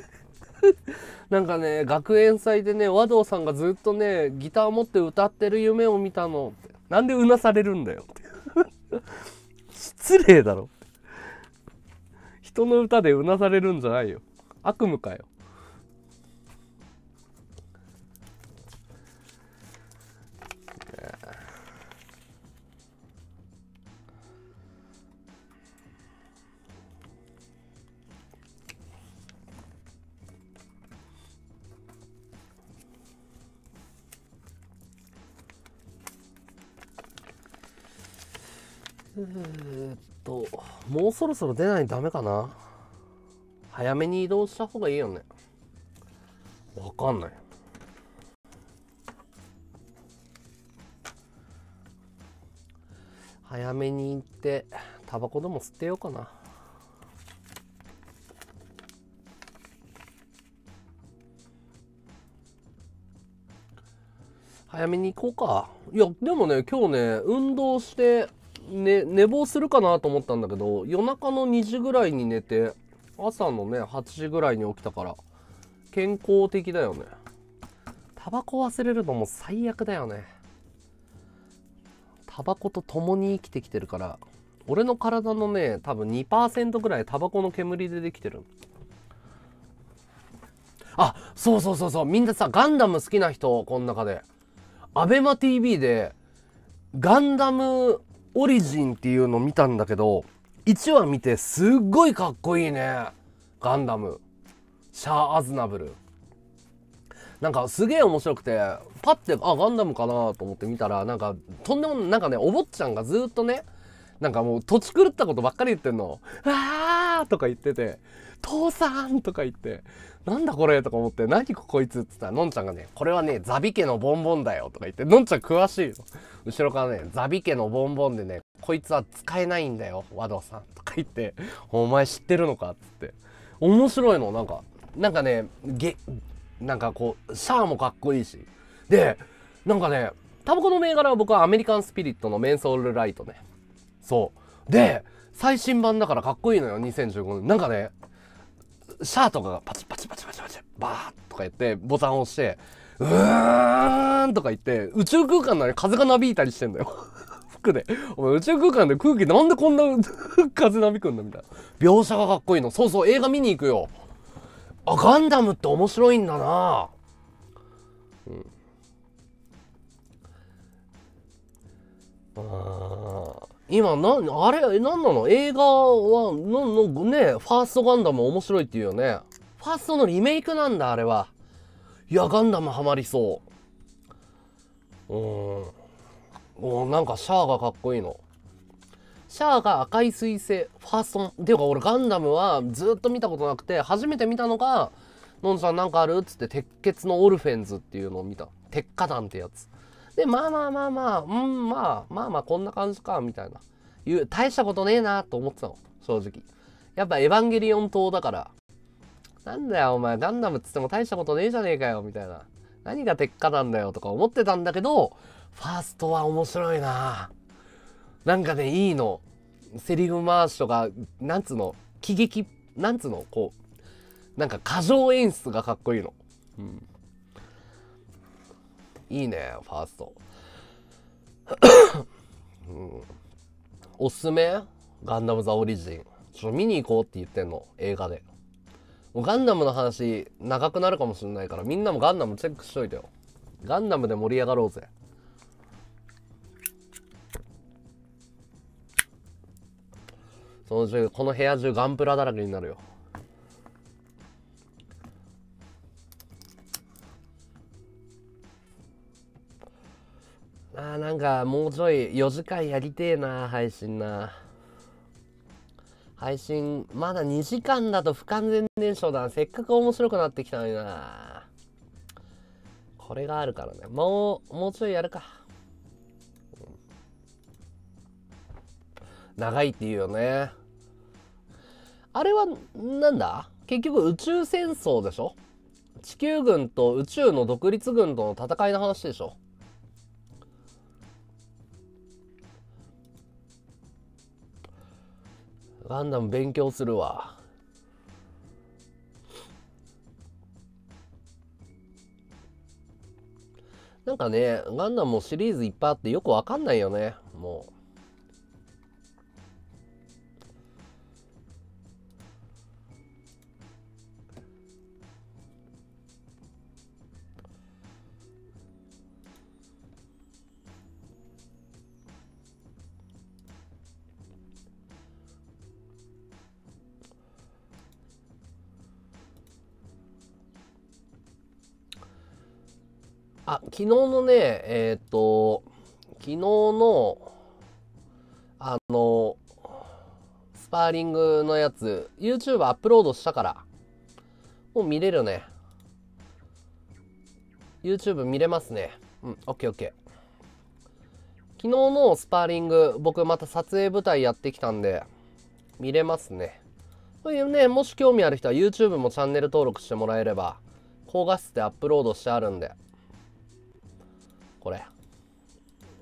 <laughs> なんかね学園祭でね和道さんがずっとねギター持って歌ってる夢を見たのってなんでうなされるんだよって <laughs> 失礼だろの歌でうなされるんじゃないよ悪夢かよと、もうそろそろ出ないとダメかな早めに移動した方がいいよね。わかんない。早めに行って、タバコでも吸ってようかな。早めに行こうか。いや、でもね、今日ね、運動して、ね、寝坊するかなと思ったんだけど夜中の2時ぐらいに寝て朝のね8時ぐらいに起きたから健康的だよねタバコ忘れるのも最悪だよねタバコと共に生きてきてるから俺の体のね多分2%ぐらいタバコの煙でできてるあそうそうそうそうみんなさガンダム好きな人この中で ABEMATV でガンダムオリジンっていうの見たんだけど、1話見てすっごいかっこいいね。ガンダム。シャア・アズナブル。なんかすげえ面白くて、パッて、あ、ガンダムかなと思って見たら、なんか、とんでもない、なんかね、お坊ちゃんがずっとね、なんかもう、土地狂ったことばっかり言ってんの。あーとか言ってて、父さんとか言って、なんだこれとか思って、何こいつって言ったら、のんちゃんがね、これはね、ザビ家のボンボンだよとか言って、のんちゃん詳しいよ。後ろからね、ザビ家のボンボンでね、こいつは使えないんだよ、和道さんとか言って、お前知ってるのかっつって。面白いの、なんか、なんかね、げ、なんかこう、シャアもかっこいいし。で、なんかね、タバコの銘柄は僕はアメリカンスピリットのメンソールライトね。そう。で、最新版だからかっこいいのよ、2015年。なんかね、シャーとかがパチパチパチパチパチバーッとかやってボタンを押してうーんとか言って宇宙空間なのに風がなびいたりしてんだよ <laughs> 服でお前宇宙空間で空気なんでこんな <laughs> 風なびくんだみたいな描写がかっこいいのそうそう映画見に行くよあガンダムって面白いんだなうんあ今何あれ、何なの映画は、のんね、ファーストガンダム面白いっていうよね。ファーストのリメイクなんだ、あれは。いや、ガンダムハマりそう。うん。おなんかシャアがかっこいいの。シャアが赤い彗星、ファースト、ていうか俺ガンダムはずっと見たことなくて、初めて見たのが、のんちゃんなんかあるっつって、鉄血のオルフェンズっていうのを見た。鉄火弾ってやつ。で、まあまあまあまあ、うん、まあ、まあまあ、こんな感じか、みたいな。いう、大したことねえな、と思ってたの、正直。やっぱエヴァンゲリオン島だから、なんだよ、お前、ガンダムっつっても大したことねえじゃねえかよ、みたいな。何が鉄火なんだよ、とか思ってたんだけど、ファーストは面白いななんかね、いいの。セリフ回しとか、なんつうの、喜劇、なんつうの、こう、なんか過剰演出がかっこいいの。うん。いいね、ファースト。うん、おすすめガンダム・ザ・オリジン。ちょっと見に行こうって言ってんの、映画で。ガンダムの話、長くなるかもしれないから、みんなもガンダムチェックしといてよ。ガンダムで盛り上がろうぜ。そのうち、この部屋中ガンプラだらけになるよ。あーなんかもうちょい4時間やりてえな配信な配信まだ2時間だと不完全燃焼だせっかく面白くなってきたのになこれがあるからねもうもうちょいやるか長いっていうよねあれはなんだ結局宇宙戦争でしょ地球軍と宇宙の独立軍との戦いの話でしょガンダム勉強するわ。なんかね、ガンダムもシリーズいっぱいあってよくわかんないよね、もう。あ、昨日のね、えっ、ー、と、昨日の、あの、スパーリングのやつ、YouTube アップロードしたから、もう見れるね。YouTube 見れますね。うん、OKOK。昨日のスパーリング、僕また撮影舞台やってきたんで、見れますね。というね、もし興味ある人は YouTube もチャンネル登録してもらえれば、高画質でアップロードしてあるんで。これ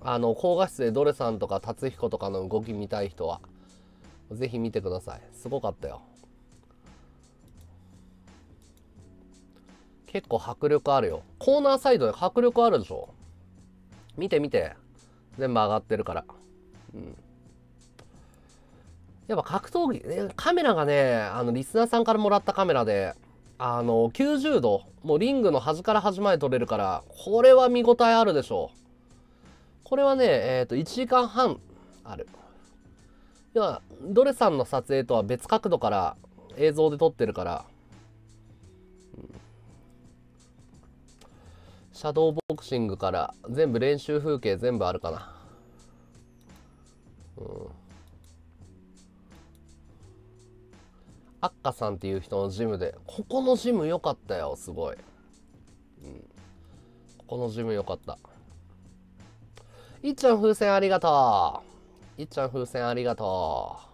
あの高画質でドレさんとか達彦とかの動き見たい人は是非見てくださいすごかったよ結構迫力あるよコーナーサイドで迫力あるでしょ見て見て全部上がってるからうんやっぱ格闘技、ね、カメラがねあのリスナーさんからもらったカメラであの90度もうリングの端から端まで取れるからこれは見応えあるでしょうこれはねえっ、ー、と1時間半ある要はドレさんの撮影とは別角度から映像で撮ってるから、シャドーボクシングから全部練習風景全部あるかなうんアッカさんっていう人のジムで、ここのジム良かったよ、すごい。うん。ここのジム良かった。いっちゃん風船ありがとう。いっちゃん風船ありがとう。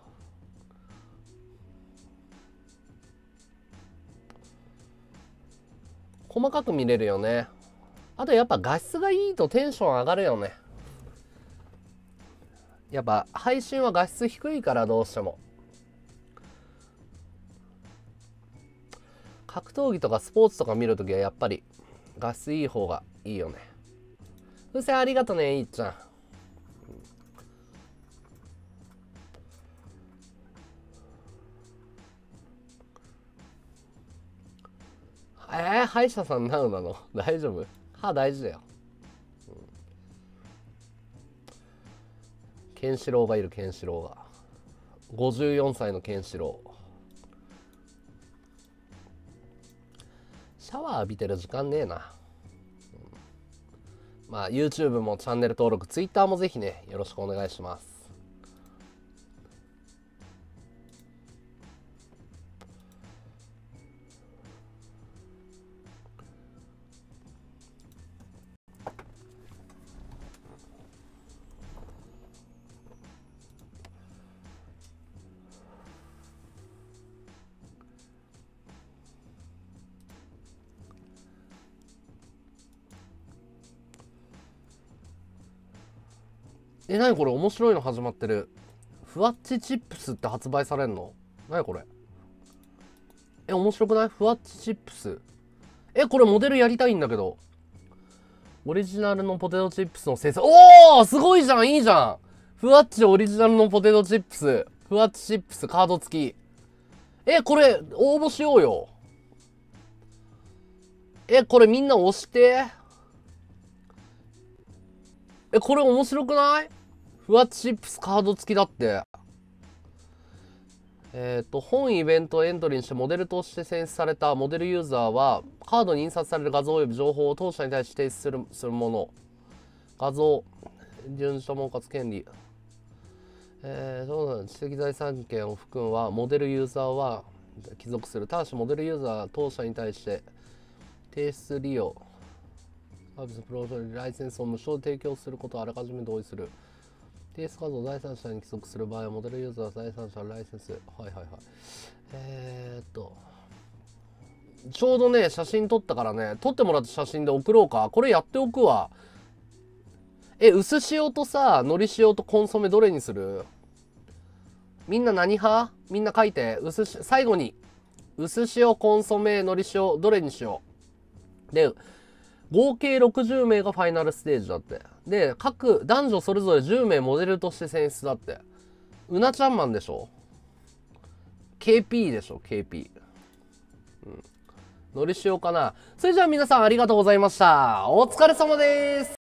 細かく見れるよね。あとやっぱ画質がいいとテンション上がるよね。やっぱ配信は画質低いからどうしても。格闘技とかスポーツとか見るときはやっぱり画質いい方がいいよね。風船ありがとね、いっちゃん。えー、歯医者さんなのなの大丈夫歯大事だよ、うん、ケンシロウがいるケンシロウが54歳のケンシロウシャワー浴びてる時間ねえな。まあ、YouTube もチャンネル登録、Twitter もぜひね、よろしくお願いします。え、なにこれ面白いの始まってる。ふわっちチップスって発売されんのなにこれ。え、面白くないふわっちチップス。え、これモデルやりたいんだけど。オリジナルのポテトチップスの生産。おおすごいじゃんいいじゃんふわっちオリジナルのポテトチップス。ふわっちチップスカード付き。え、これ、応募しようよ。え、これみんな押して。え、これ面白くないふわチップスカード付きだって。えっ、ー、と、本イベントエントリーにしてモデルとして選出されたモデルユーザーは、カードに印刷される画像及び情報を当社に対して提出するするもの。画像、順序門括権利。えー、うなん知的財産権を含むは、モデルユーザーは帰属する。ただし、モデルユーザー当社に対して提出利用、サービスプロジェクトライセンスを無償提供することをあらかじめ同意する。定数数を第三者に規則する場合は、モデルユーザー第三者のライセンス。はいはいはい。えー、っと、ちょうどね、写真撮ったからね、撮ってもらった写真で送ろうか。これやっておくわ。え、薄塩とさ、海苔塩とコンソメどれにするみんな何派みんな書いて。薄最後に。薄塩、コンソメ、海苔塩、どれにしよう。で、合計60名がファイナルステージだって。で、各男女それぞれ10名モデルとして選出だって。うなちゃんマンでしょ ?KP でしょ ?KP。うん。のりしおかな。それじゃあ皆さんありがとうございました。お疲れ様です。